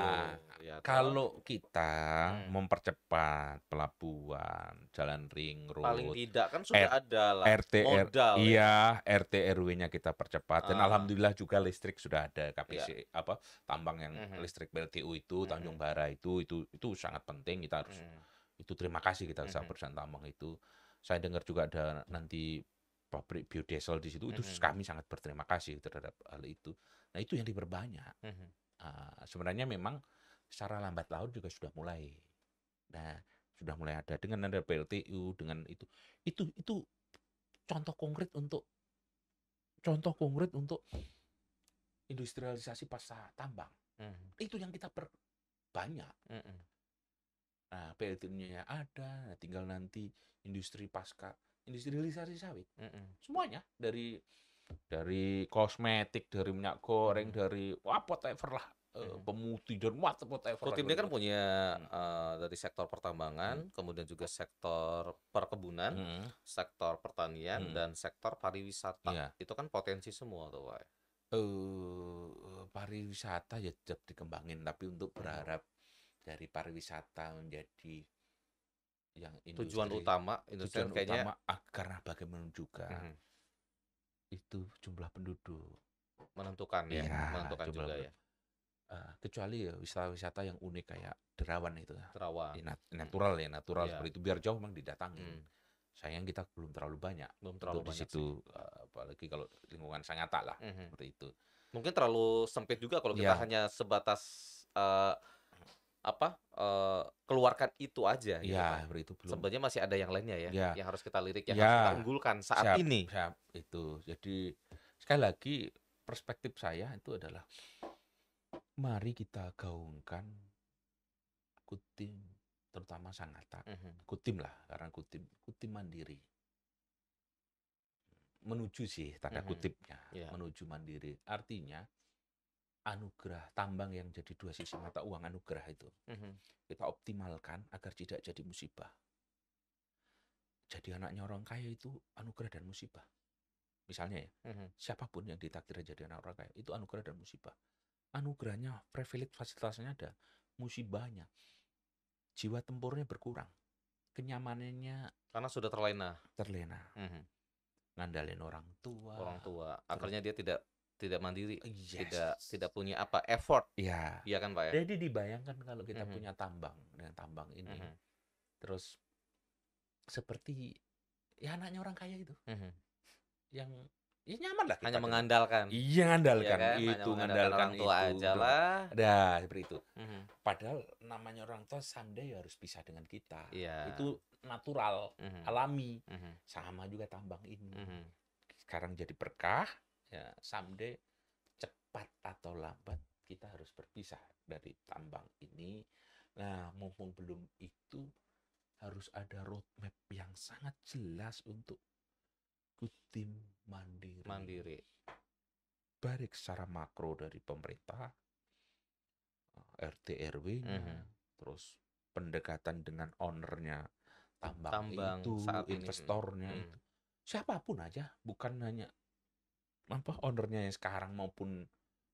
Ya, kalau kita hmm. mempercepat pelabuhan, jalan ring road. Paling tidak kan sudah R ada lah RT modal. Ya. Iya, R iya, ya. RT RW-nya kita percepat ah. alhamdulillah juga listrik sudah ada KPC ya. apa tambang yang mm -hmm. listrik PLTU itu mhm. Tanjung Bara itu itu itu sangat penting kita harus -hmm. itu terima kasih kita mm -hmm. perusahaan tambang itu. Saya dengar juga ada nanti pabrik biodiesel di situ, itu mm -hmm. kami sangat berterima kasih terhadap hal itu. Nah itu yang diperbanyak. Mm -hmm. uh, sebenarnya memang secara lambat laun juga sudah mulai. Nah sudah mulai ada dengan ada PLTU dengan itu itu itu contoh konkret untuk contoh konkret untuk industrialisasi pasar tambang mm-hmm. itu yang kita perbanyak mm-hmm. nah PLTU-nya ada nah, tinggal nanti industri pasca industrialisasi sawit. Mm -mm. Semuanya dari dari kosmetik, dari minyak goreng, mm. dari apa whatever lah eh, pemutih dan whatever. Putin dia kan punya uh, dari sektor pertambangan, hmm. kemudian juga sektor perkebunan, hmm. sektor pertanian hmm. dan sektor pariwisata. yeah. Itu kan potensi semua tuh, Pak. Uh, pariwisata ya tetap dikembangin, tapi untuk mm. berharap dari pariwisata menjadi yang industri, tujuan utama industri tujuan kayaknya utama karena bagaimana juga mm -hmm. itu jumlah penduduk menentukan ya, iya, ya menentukan eh, juga juga ya uh, kecuali wisata-wisata yang unik kayak derawan itu derawan ya, natural ya natural ya. seperti itu biar jauh memang didatangi hmm. sayang kita belum terlalu banyak belum terlalu banyak di situ eh, apalagi kalau lingkungan sangat lah mm -hmm. seperti itu mungkin terlalu sempit juga kalau kita ya. hanya sebatas uh, apa uh, keluarkan itu aja ya, ya itu belum sebenarnya masih ada yang lainnya ya, ya. yang harus kita lirik yang ya. harus kita unggulkan saat siap, ini siap itu jadi sekali lagi perspektif saya itu adalah mari kita gaungkan kutim terutama sangata mm -hmm. kutim lah karena kutim kutim mandiri menuju sih tanda mm -hmm. kutipnya yeah. menuju mandiri artinya anugerah tambang yang jadi dua sisi mata uang anugerah itu mm-hmm. kita optimalkan agar tidak jadi musibah jadi anaknya orang kaya itu anugerah dan musibah misalnya ya mm-hmm. siapapun yang ditakdir jadi anak orang kaya itu anugerah dan musibah anugerahnya privilege fasilitasnya ada musibahnya jiwa tempurnya berkurang kenyamanannya karena sudah terlena terlena mm-hmm ngandalin orang tua orang tua akhirnya dia tidak tidak mandiri, oh, yes. tidak tidak punya apa effort. Iya. Iya kan Pak ya? Jadi dibayangkan kalau kita mm -hmm. punya tambang dengan tambang ini. Mm -hmm. Terus seperti ya anaknya orang kaya itu. Mm -hmm. Yang ya nyaman lah hanya mengandalkan. Iya, mengandalkan ya kan? itu, mengandalkan, mengandalkan orang tua itu. aja lah. dah seperti itu. Mm -hmm. Padahal namanya orang tua someday ya harus bisa dengan kita. Yeah. Itu natural, mm -hmm. alami. Mm -hmm. Sama juga tambang ini. Mm -hmm. Sekarang jadi berkah, ya someday cepat atau lambat kita harus berpisah dari tambang ini. Nah, mumpung belum itu harus ada roadmap yang sangat jelas untuk Kutim Mandiri. Mandiri. Baik secara makro dari pemerintah, eh, RT rw mm -hmm. terus pendekatan dengan ownernya tambang, tambang itu, saat investornya ini. Mhm. itu. Siapapun aja, bukan hanya apa ownernya yang sekarang maupun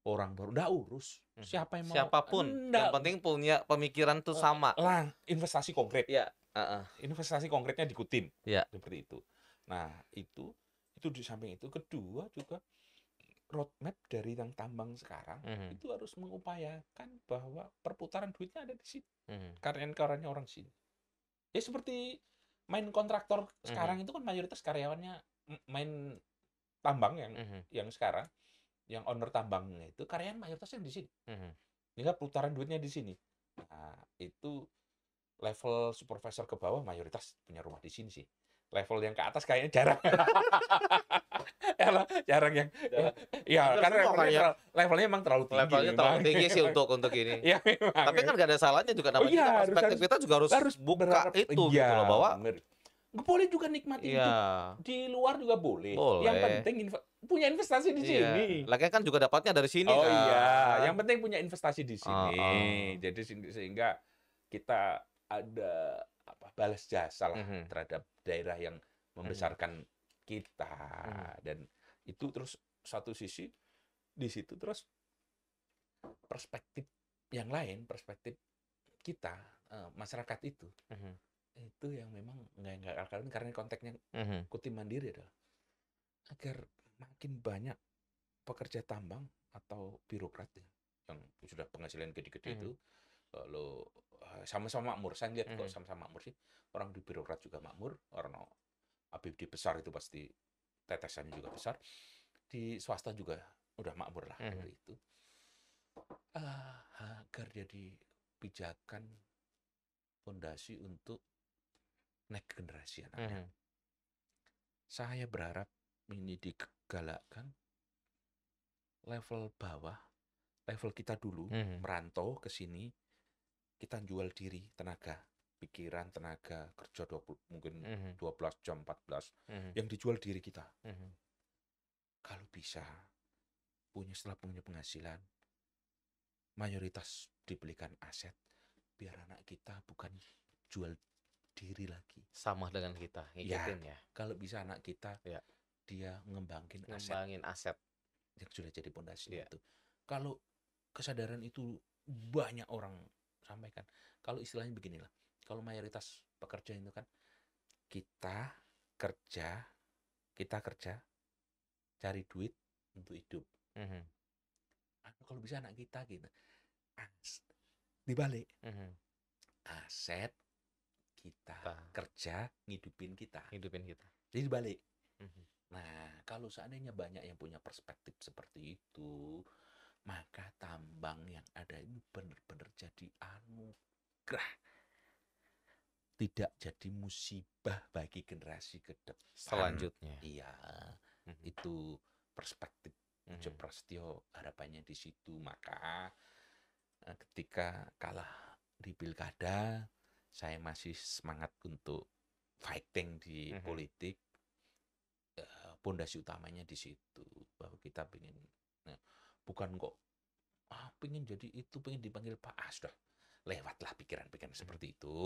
orang baru udah urus mhm. siapa yang mau siapapun enggak. yang penting punya pemikiran tuh eh, sama lah investasi konkret ya uh -uh. investasi konkretnya diikutin ya seperti itu nah itu itu di samping itu kedua juga roadmap dari yang tambang sekarang uh mhm. -huh. itu harus mengupayakan bahwa perputaran duitnya ada di sini uh mhm. -huh. karyawan karyawannya orang sini ya seperti main kontraktor sekarang uh sekarang itu kan mayoritas karyawannya main tambang yang mm -hmm. yang sekarang yang owner tambangnya itu karyawan mayoritasnya di sini. Mm -hmm. putaran duitnya di sini. Nah, itu level supervisor ke bawah mayoritas punya rumah di sini sih. Level yang ke atas kayaknya jarang. (laughs) jarang yang ya, ya karena levelnya, ya. levelnya emang terlalu tinggi. Levelnya memang. terlalu tinggi sih (laughs) untuk untuk ini. ya, memang. Tapi kan gak ada salahnya juga namanya oh, ya, kita perspektif harus, kita juga harus, harus buka itu ya, gitu iya, loh bahwa boleh juga nikmatin yeah. di luar juga boleh. boleh. Yang penting inv punya investasi di yeah. sini. Lagian kan juga dapatnya dari sini. Oh kan? iya, yang penting punya investasi di sini. Uh -uh. Jadi sehingga kita ada apa balas jasa lah mm -hmm. terhadap daerah yang membesarkan mm -hmm. kita mm -hmm. dan itu terus satu sisi di situ terus perspektif yang lain perspektif kita eh, masyarakat itu mm -hmm itu yang memang nggak nggak kalian karena konteksnya mm-hmm. kutip mandiri adalah agar makin banyak pekerja tambang atau birokrat ya, yang sudah penghasilan gede-gede mm-hmm. itu lalu eh, sama-sama makmur saya lihat mm-hmm. sama-sama makmur sih orang di birokrat juga makmur orang APBD besar itu pasti tetesannya juga besar di swasta juga udah makmur lah mm-hmm. dari itu uh, ah, agar jadi pijakan fondasi untuk next generasi anaknya. Mm -hmm. Saya berharap ini digalakkan level bawah, level kita dulu mm -hmm. merantau ke sini, kita jual diri, tenaga, pikiran, tenaga, kerja 20 mungkin mm -hmm. 12 jam 14 mm -hmm. yang dijual diri kita. Mm -hmm. Kalau bisa punya setelah punya penghasilan mayoritas dibelikan aset biar anak kita bukan jual diri lagi. Sama dengan kita, ngikutin ya. ya. Kalau bisa anak kita, ya. dia ngembangin, ngembangin aset. aset yang sudah jadi pondasi ya. itu. Kalau kesadaran itu banyak orang sampaikan. Kalau istilahnya beginilah, kalau mayoritas pekerja itu kan kita kerja, kita kerja cari duit untuk hidup. Mm -hmm. Kalau bisa anak kita gitu, As dibalik mm -hmm. aset kita kita. kerja ngidupin kita ngidupin kita jadi balik mm -hmm. nah kalau seandainya banyak yang punya perspektif seperti itu maka tambang yang ada itu benar-benar jadi anugerah tidak jadi musibah bagi generasi ke depan selanjutnya iya mm -hmm. itu perspektif mm -hmm. harapannya di situ maka eh, ketika kalah di pilkada saya masih semangat untuk fighting di mm -hmm. politik eh, pondasi uh, utamanya di situ bahwa kita ingin nah, bukan kok ah pengen jadi itu pengen dipanggil Pak ah, sudah lewatlah pikiran-pikiran mm -hmm. seperti itu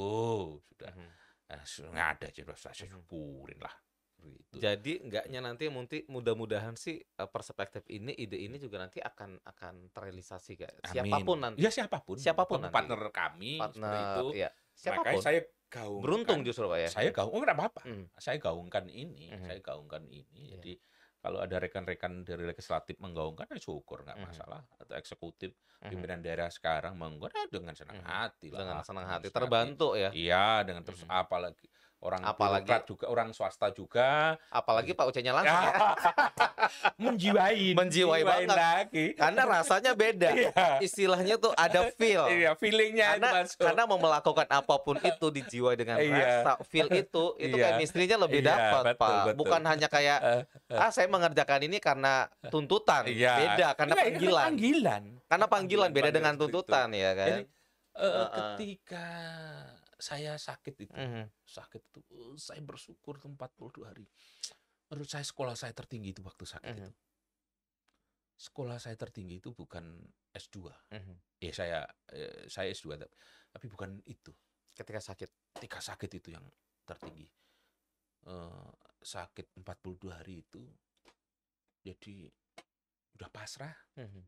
sudah mm -hmm. Eh, nggak ada jadi saya mhm. syukurin lah gitu. Jadi enggaknya nanti nanti mudah-mudahan sih eh, perspektif ini ide ini juga nanti akan akan terrealisasi kayak siapapun nanti. Ya siapapun. Siapapun nanti. partner kami partner, itu. Ya. Siapapun. Makanya saya gaung. Beruntung justru Pak ya. Saya gaung. Oh, enggak apa-apa. Hmm. Saya gaungkan ini, hmm. saya gaungkan ini. Iya. Jadi kalau ada rekan-rekan dari legislatif menggaungkan ya syukur nggak hmm. masalah hmm atau eksekutif hmm. pimpinan hmm daerah sekarang menggaungkan ya dengan senang hmm hati lah dengan senang hati terbantu ya iya dengan terus hmm apalagi orang apalagi juga orang swasta juga apalagi Pak Ucenya langsung ya. (laughs) menjiwai menjiwai banget lagi karena rasanya beda (laughs) iya. istilahnya tuh ada feel iya feelingnya karena, itu karena mau melakukan apapun itu dijiwai dengan iya. rasa feel itu itu kayak misterinya lebih iya, dapat betul, Pak betul. bukan hanya kayak eh, eh. ah saya mengerjakan ini karena tuntutan beda karena panggilan. panggilan karena panggilan, panggilan beda dengan tuntutan itu. ya kan Jadi, uh, uh, ketika saya sakit itu mm sakit itu eh, saya bersyukur tuh 42 hari menurut saya sekolah saya tertinggi itu waktu sakit mm itu sekolah saya tertinggi itu bukan S2 mm ya saya eh, saya S2 tapi, tapi bukan itu ketika sakit ketika sakit itu yang tertinggi uh, sakit 42 hari itu jadi udah pasrah mm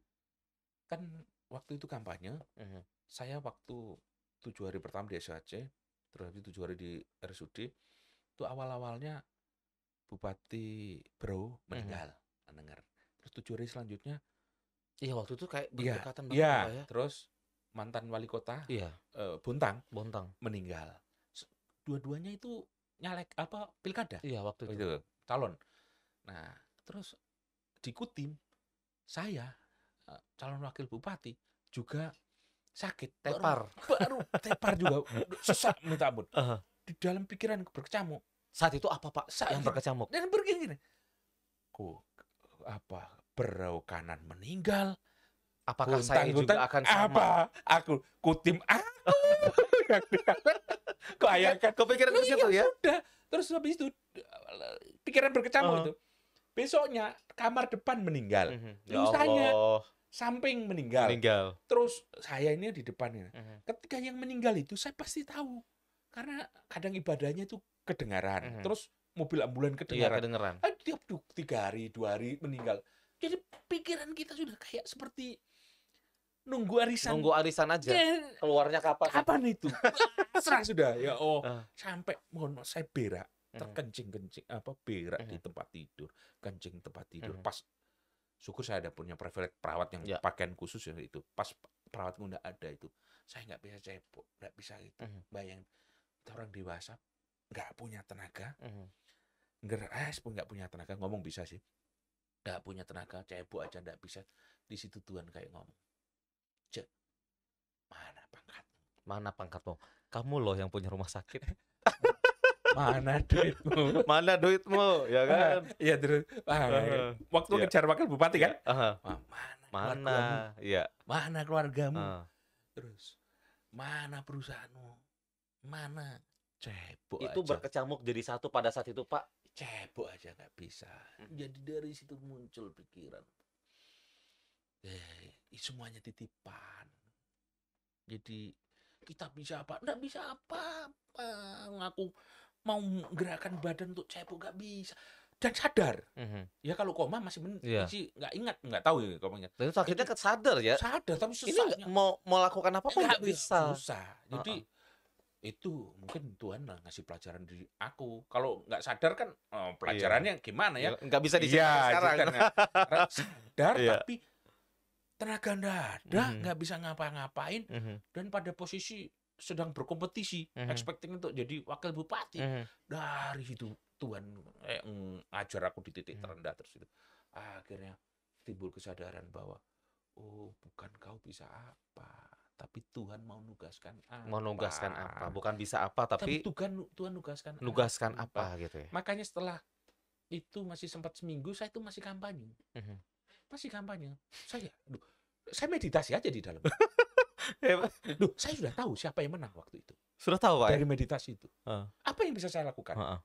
kan waktu itu kampanye mm saya waktu tujuh hari pertama di SHC terus habis tujuh hari di RSUD itu awal awalnya Bupati Bro mhm. meninggal mm -hmm. Kan dengar. terus tujuh hari selanjutnya iya waktu itu kayak iya, berdekatan iya, iya, ya terus mantan wali kota iya. Uh, Bontang Bontang meninggal dua-duanya itu nyalek apa pilkada iya waktu itu, calon nah terus di Kutim saya eh, calon wakil bupati juga sakit tepar baru, (laughs) baru tepar juga sesak minta ampun uh -huh. di dalam pikiran berkecamuk saat itu apa pak saat yang berkecamuk dan begini ku apa berau kanan meninggal apakah kuntang, saya juga akan sama apa aku kutim aku (laughs) kok iya, ayah kan pikiran iya, itu situ ya sudah terus habis itu pikiran berkecamuk uh -huh. itu besoknya kamar depan meninggal uh mhm. -huh. ya Allah samping meninggal. Meninggal. Terus saya ini di depannya. Uh-huh. Mhm. Ketika yang meninggal itu saya pasti tahu karena kadang ibadahnya itu kedengaran. Uh-huh. Terus mobil ambulan kedengaran. Iya, kedengaran. Tiap tiga hari, dua hari meninggal. Jadi pikiran kita sudah kayak seperti nunggu arisan. Nunggu arisan aja. Ya, Keluarnya kapan? Kapan itu? (laughs) Serah sudah ya. Oh, uh. sampai mohon saya berak mhm. terkencing kencing apa berak uh-huh. di tempat tidur kencing tempat tidur uh-huh. pas syukur saya ada punya privilege perawat yang ya. pakaian khusus ya itu pas perawat muda ada itu saya nggak bisa cebok nggak bisa itu uh mhm. -huh. bayang orang dewasa nggak punya tenaga uh -huh. ngeres pun nggak punya tenaga ngomong bisa sih nggak punya tenaga cebok aja nggak bisa di situ Tuhan kayak ngomong cek mana pangkat mana pangkat mau kamu loh yang punya rumah sakit (laughs) mana duitmu mana duitmu ya ah, kan iya terus ah, iya. waktu yeah. ngejar wakil bupati kan uh iya, -huh. mana mana iya mana keluargamu uh. terus mana perusahaanmu mana cebok itu aja. berkecamuk jadi satu pada saat itu pak cebok aja nggak bisa hmm. jadi dari situ muncul pikiran eh semuanya titipan jadi kita bisa apa nggak bisa apa-apa ngaku mau gerakan badan untuk cebok gak bisa dan sadar mm-hmm. ya kalau koma masih men- yeah. masih nggak ingat nggak tahu ya komanya dan sakitnya kan sadar ya sadar tapi susahnya ini mau mau lakukan apa pun nggak bisa susah jadi uh-uh. itu mungkin Tuhan lah ngasih pelajaran di aku kalau nggak sadar kan oh, pelajarannya yeah. gimana ya iya, nggak bisa iya, dijelaskan yeah, sekarang kan, ya. (laughs) sadar yeah. tapi tenaga nggak ada mhm. nggak mm-hmm. bisa ngapa-ngapain mm-hmm. dan pada posisi sedang berkompetisi, mm -hmm. expecting untuk jadi wakil bupati. Mm -hmm. Dari situ Tuhan eh, ngajar aku di titik mhm. terendah terus itu. Akhirnya timbul kesadaran bahwa oh, bukan kau bisa apa, tapi Tuhan mau nugaskan apa. Mau nugaskan apa, bukan bisa apa tapi, tapi Tuhan Tuhan nugaskan nugaskan apa, apa gitu ya. Makanya setelah itu masih sempat seminggu saya itu masih kampanye. Mm -hmm. Masih kampanye. Saya aduh, saya meditasi aja di dalam. (laughs) Iya, Duh, saya sudah tahu siapa yang menang waktu itu. Sudah tahu, Pak? Ya? Dari meditasi itu. Uh. Apa yang bisa saya lakukan? Uh -uh.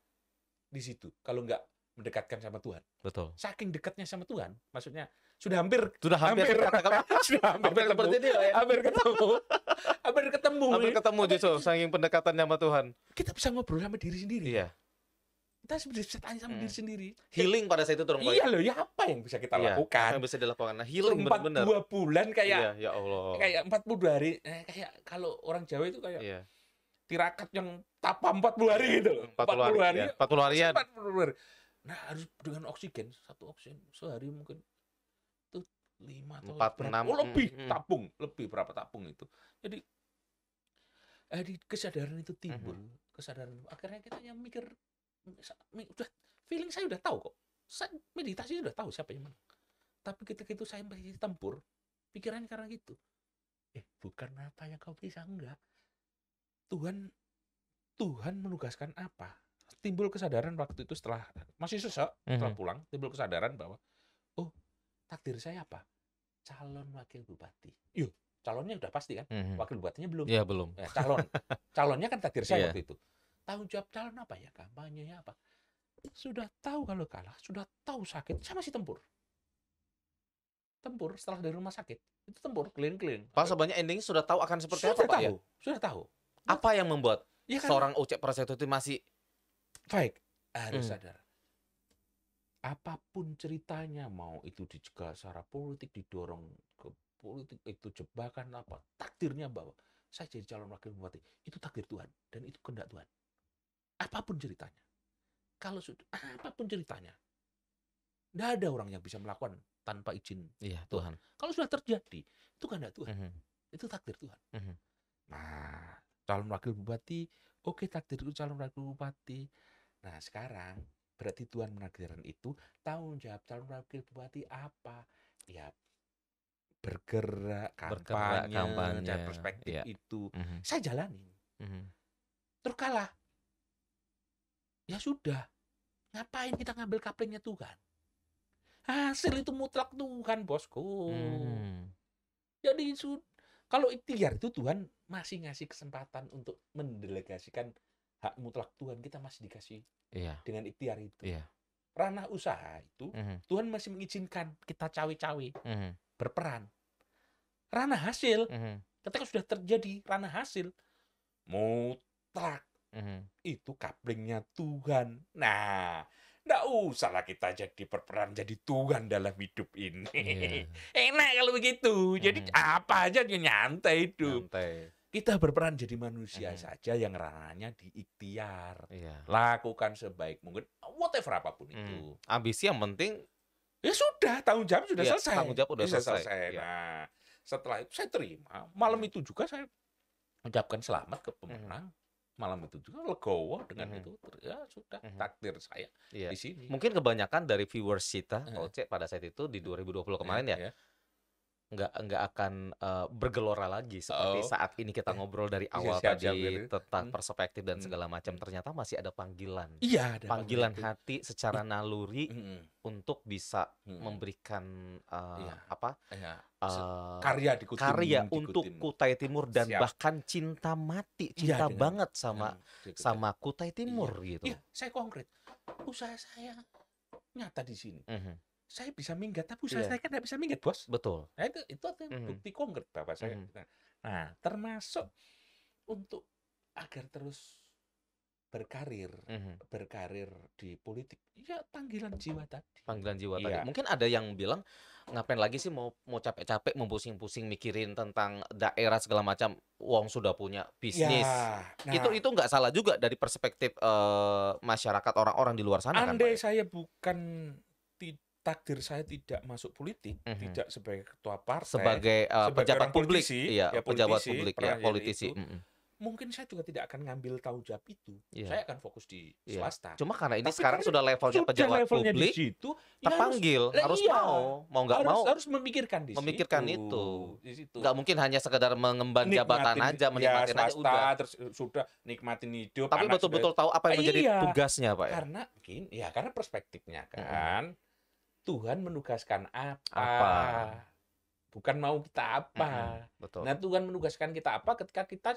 Di situ. Kalau nggak mendekatkan sama Tuhan. Betul. Saking dekatnya sama Tuhan, maksudnya sudah hampir sudah hampir hampir, (laughs) sudah hampir, hampir ketemu, seperti ini ya. hampir ketemu. hampir ketemu. Hampir ketemu justru saking pendekatannya sama Tuhan. Kita bisa ngobrol sama diri sendiri. Iya kita sebenarnya bisa tanya sama hmm. diri sendiri healing pada saat itu turun iya loh ya apa yang bisa kita iya, lakukan yang bisa dilakukan nah healing empat benar dua bulan kayak iya, ya Allah kayak empat 40 hari eh, kayak kalau orang Jawa itu kayak iya. tirakat yang tapa empat puluh hari gitu loh 40, 40 hari, empat puluh hari iya. empat puluh hari nah harus dengan oksigen satu oksigen sehari mungkin tuh lima atau empat enam oh, lebih mm, mm. tabung lebih berapa tabung itu jadi eh, di kesadaran itu timbul mm -hmm. kesadaran akhirnya kita yang mikir udah feeling saya udah tahu kok saya meditasi udah tahu siapa yang menang tapi ketika itu saya masih tempur pikiran karena gitu eh bukan apa yang kau bisa enggak Tuhan Tuhan menugaskan apa timbul kesadaran waktu itu setelah masih susah mhm. setelah pulang timbul kesadaran bahwa oh takdir saya apa calon wakil bupati yuk calonnya udah pasti kan mhm. wakil bupatinya belum ya belum ya, calon (laughs) calonnya kan takdir saya yeah. waktu itu Tanggung jawab calon apa ya? kampanye Kampanyenya apa? Sudah tahu kalau kalah, sudah tahu sakit, saya masih tempur. Tempur setelah dari rumah sakit, itu tempur keliling-keliling. Pak sebanyak ending sudah tahu akan seperti sudah apa tahu, Pak ya? Sudah tahu. Apa yang membuat ya, kan? seorang Ocek Prasetyo itu masih baik? Harus hmm. sadar apapun ceritanya mau itu juga secara politik didorong ke politik itu jebakan apa takdirnya bahwa saya jadi calon wakil bupati itu takdir Tuhan dan itu kehendak Tuhan Apapun ceritanya. Kalau sudah, apapun ceritanya. Tidak ada orang yang bisa melakukan tanpa izin iya, Tuhan. Tuhan. Kalau sudah terjadi, itu ada kan Tuhan. Mm -hmm. Itu takdir Tuhan. Mm -hmm. Nah, calon wakil bupati, oke okay, takdir itu calon wakil bupati. Nah, sekarang berarti Tuhan menakdirkan itu tanggung jawab calon wakil bupati apa? Ya bergerak kampanye, bergerak, kampanye. perspektif ya. itu mm -hmm. saya jalanin mm -hmm. terus ya sudah. Ngapain kita ngambil kaplingnya Tuhan? Hasil itu mutlak Tuhan, bosku. Hmm. Jadi kalau ikhtiar itu Tuhan masih ngasih kesempatan untuk mendelegasikan hak mutlak Tuhan kita masih dikasih iya. dengan ikhtiar itu. Iya. Ranah usaha itu mm -hmm. Tuhan masih mengizinkan kita cawe-cawe mm -hmm. berperan. Ranah hasil mm -hmm. ketika sudah terjadi ranah hasil mutlak hmm Itu kaplingnya Tuhan. Nah, ndak usahlah kita jadi berperan jadi Tuhan dalam hidup ini. Yeah. (laughs) Enak kalau begitu. Jadi mm-hmm. apa aja nyantai hidup. Nyantai. Kita berperan jadi manusia mm-hmm. saja yang ranahnya diiktiar. Yeah. Lakukan sebaik mungkin whatever apapun mm. itu. Mhm. Ambisi yang penting ya sudah tanggung jawab sudah ya, selesai. Tanggung jawab sudah iya, selesai. selesai. Ya. Nah, setelah itu saya terima. Malam iya. itu juga saya ucapkan selamat ke mhm. pemenang. hmm malam itu juga legowo dengan mm -hmm. itu ya sudah mm -hmm. takdir saya yeah. di sini. Mungkin kebanyakan dari viewers kita, mm -hmm. Oce pada saat itu di 2020 iya, kemarin mm -hmm. ya. Yeah nggak nggak akan uh, bergelora lagi seperti oh. saat ini kita iya. ngobrol dari iya, awal siap, siap, tadi gitu. tentang hmm. perspektif dan hmm. segala macam ternyata masih ada panggilan iya ada panggilan hati secara naluri hmm. untuk bisa hmm. memberikan uh, iya. apa iya. Uh, karya di Kutim, karya di untuk Kutai Timur dan siap. bahkan cinta mati iya, cinta iya, banget sama iya, sama Kutai Timur iya. gitu iya, saya konkret usaha saya nyata di sini mm -hmm saya bisa minggat tapi usaha yeah. saya kan tidak bisa minggat eh, bos betul nah itu itu artinya mm bukti konkret bapak saya mm nah termasuk untuk agar terus berkarir mm -hmm. berkarir di politik ya panggilan jiwa tadi panggilan jiwa yeah. tadi mungkin ada yang bilang ngapain lagi sih mau mau capek-capek mempusing pusing mikirin tentang daerah segala macam uang sudah punya bisnis ya, nah, itu itu nggak salah juga dari perspektif uh, masyarakat orang-orang di luar sana kan, andai kan, saya bukan takdir saya tidak masuk politik, mm -hmm. tidak sebagai ketua partai, sebagai, uh, sebagai pejabat publik, politisi, iya, ya, politisi, pejabat publik, ya, politisi. Itu, mm -hmm. Mungkin saya juga tidak akan ngambil tanggung jawab itu. Yeah. Saya akan fokus di yeah. swasta. Cuma karena ini Tapi sekarang sudah levelnya sudah pejabat levelnya publik, di situ, terpanggil, ya harus, harus iya, mau, mau nggak mau, harus memikirkan di memikirkan situ. itu. Di situ. Gak mungkin hanya sekedar mengemban nikmatin, jabatan aja, ya, menikmatin ya, swasta, aja udah. Terus, eh, sudah nikmatin hidup. Tapi betul-betul tahu apa yang ah, menjadi iya, tugasnya, Pak. Ya? Karena mungkin, ya karena perspektifnya mhm. kan. Mm -hmm Tuhan menugaskan apa, apa? bukan mau kita apa. Mm-hmm, betul. Nah Tuhan menugaskan kita apa ketika kita,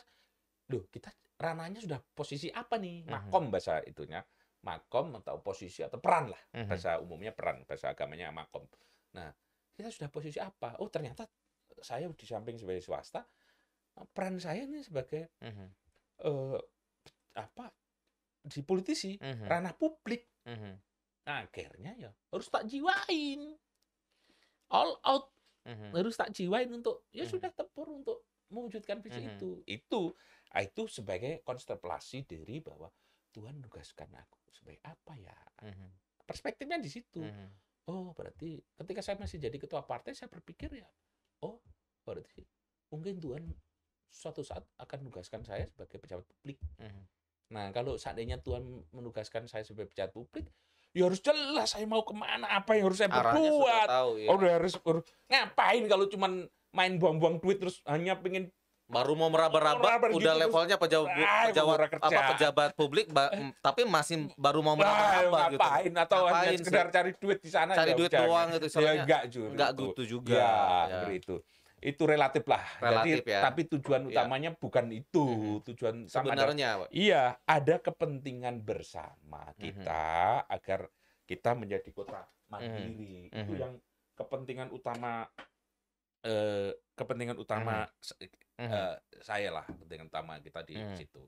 duh, kita ranahnya sudah posisi apa nih? Mm-hmm. Makom bahasa itunya, makom atau posisi atau peran lah mm-hmm. bahasa umumnya peran bahasa agamanya makom. Nah kita sudah posisi apa? Oh ternyata saya di samping sebagai swasta peran saya ini sebagai mm-hmm. uh, apa di politisi mm-hmm. ranah publik. Mm-hmm Nah, akhirnya ya harus tak jiwain. All out. Mm-hmm. Harus tak jiwain untuk ya mm-hmm. sudah tempur untuk mewujudkan visi mm-hmm. itu. Itu ah, itu sebagai konstelasi dari bahwa Tuhan tugaskan aku sebagai apa ya? Mm-hmm. Perspektifnya di situ. Mm-hmm. Oh, berarti ketika saya masih jadi ketua partai saya berpikir ya, oh, berarti mungkin Tuhan suatu saat akan menugaskan saya sebagai pejabat publik. Mm-hmm. Nah, kalau seandainya Tuhan menugaskan saya sebagai pejabat publik, ya harus jelas saya mau kemana, apa yang harus saya berbuat. Tahu, ya. Oh, udah harus, ngapain kalau cuman main buang-buang duit terus hanya pengen baru mau meraba-raba udah gitu, levelnya pejabat ah, pejabat apa pejabat publik ba, eh. tapi masih baru mau ah, meraba-raba gitu. Ngapain atau ngapain, hanya sekedar sih. cari duit di sana cari ya duit doang gitu soalnya. Ya enggak, Enggak gitu. gitu juga. Ya, ya. itu itu relatif lah. Relatif Jadi, ya. Tapi tujuan iya. utamanya ya. bukan itu. Hmm. Tujuan sebenarnya. Ada, iya, ada kepentingan bersama mm-hmm. kita hmm. agar kita menjadi kota mandiri. Hmm. Itu mm-hmm. yang kepentingan utama. Eh, kepentingan utama hmm. eh, mm-hmm. saya lah, kepentingan utama kita di hmm. situ.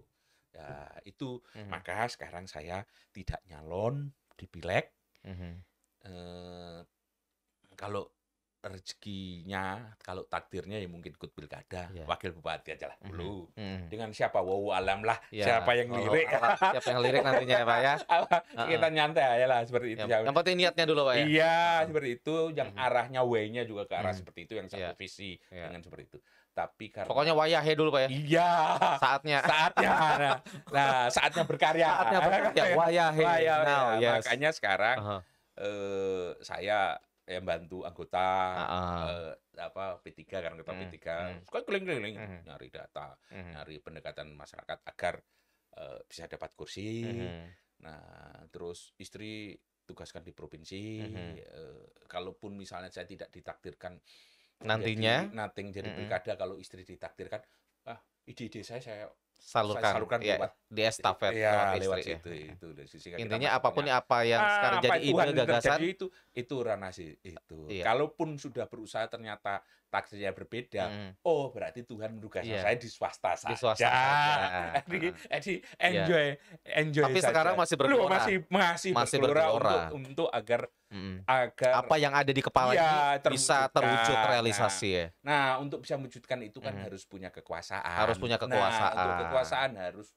Ya, itu hmm. maka sekarang saya tidak nyalon di pileg. Hmm. Eh, kalau rezekinya kalau takdirnya ya mungkin ikut pilkada yeah. wakil bupati aja lah dulu mhm. mm -hmm. dengan siapa wow alam lah yeah. siapa yang oh, lirik oh, siapa yang lirik nantinya ya pak ya (laughs) kita nyantai aja lah seperti itu yang, yang penting niatnya dulu pak ya iya seperti itu yang -hmm. arahnya waynya juga ke arah mhm. seperti itu yang ya. satu yeah. visi yeah. dengan seperti itu tapi karena pokoknya wayahe ya dulu pak ya iya saatnya saatnya (laughs) nah, saatnya berkarya saatnya berkarya wayahe, (laughs) wayahe. Nah, ya. yes. makanya sekarang uh -huh. eh, saya yang bantu anggota uh-uh. eh, apa P3 kan uh-huh. P3 mm. suka keliling-keliling uh-huh. nyari data uh-huh. nyari pendekatan masyarakat agar eh, bisa dapat kursi uh-huh. nah terus istri tugaskan di provinsi uh-huh. eh, kalaupun misalnya saya tidak ditakdirkan Nantinya? jadi, jadi uh-huh. pilkada kalau istri ditakdirkan ah ide-ide saya saya salurkan, salurkan ya, di estafet ya, lewat, itu, ya. itu, intinya apapun ya, apa yang ah, sekarang jadi ide gagasan itu itu ranah sih itu iya. kalaupun sudah berusaha ternyata taksinya berbeda mm. oh berarti Tuhan menugaskan iya. saya di swasta saja di swasta (laughs) jadi, jadi iya. enjoy yeah. enjoy tapi saja. sekarang masih bergelora masih masih, masih bergelora, untuk, untuk agar hmm. agar apa yang ada di kepala ya, itu bisa terwujud nah, realisasi nah, ya. Nah, untuk bisa mewujudkan itu kan hmm. harus punya kekuasaan. Harus punya kekuasaan. Nah, untuk kekuasaan harus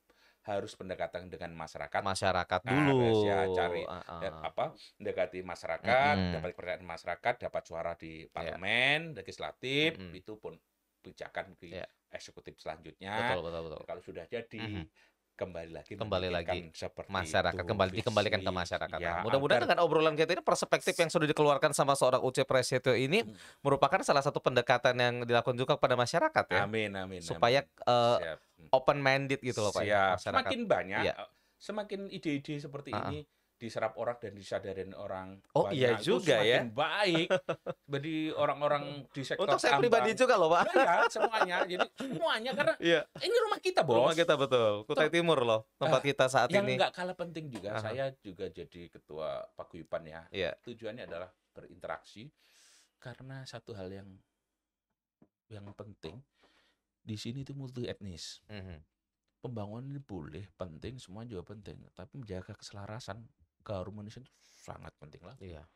harus pendekatan dengan masyarakat masyarakat nah, dulu ya cari uh, uh. Ya, ah. apa mendekati masyarakat mm -hmm. dapat kepercayaan masyarakat dapat suara di ya. parlemen yeah. legislatif mm -hmm. itu pun kebijakan di yeah. eksekutif selanjutnya betul, betul, betul. kalau sudah jadi mm -hmm kembali lagi kembali lagi seperti masyarakat itu, kembali visi, dikembalikan ke masyarakat. Ya, Mudah-mudahan dengan obrolan kita ini perspektif yang sudah dikeluarkan sama seorang UC Presetio ini hmm. merupakan salah satu pendekatan yang dilakukan juga kepada masyarakat ya. Amin amin. Supaya amin. Uh, Siap. open minded gitu loh Pak. Ya, Siap. Ya, masyarakat. Semakin banyak ya. semakin ide-ide seperti uh -uh. ini diserap orang dan disadarin orang. Oh banyak. iya juga ya. baik. Jadi orang-orang di sektor Untuk saya tambang. pribadi juga loh, Pak. Nah, ya, semuanya. Jadi semuanya karena iya. ini rumah kita, Bos. Rumah kita betul. Kutai Timur loh, tempat eh, kita saat yang ini. Yang nggak kalah penting juga, uh -huh. saya juga jadi ketua paguyuban ya. Yeah. Tujuannya adalah berinteraksi karena satu hal yang yang penting di sini itu multi etnis. Mm -hmm. Pembangunan ini boleh penting, semua juga penting, tapi menjaga keselarasan keharmonisan itu sangat penting lagi. Iya.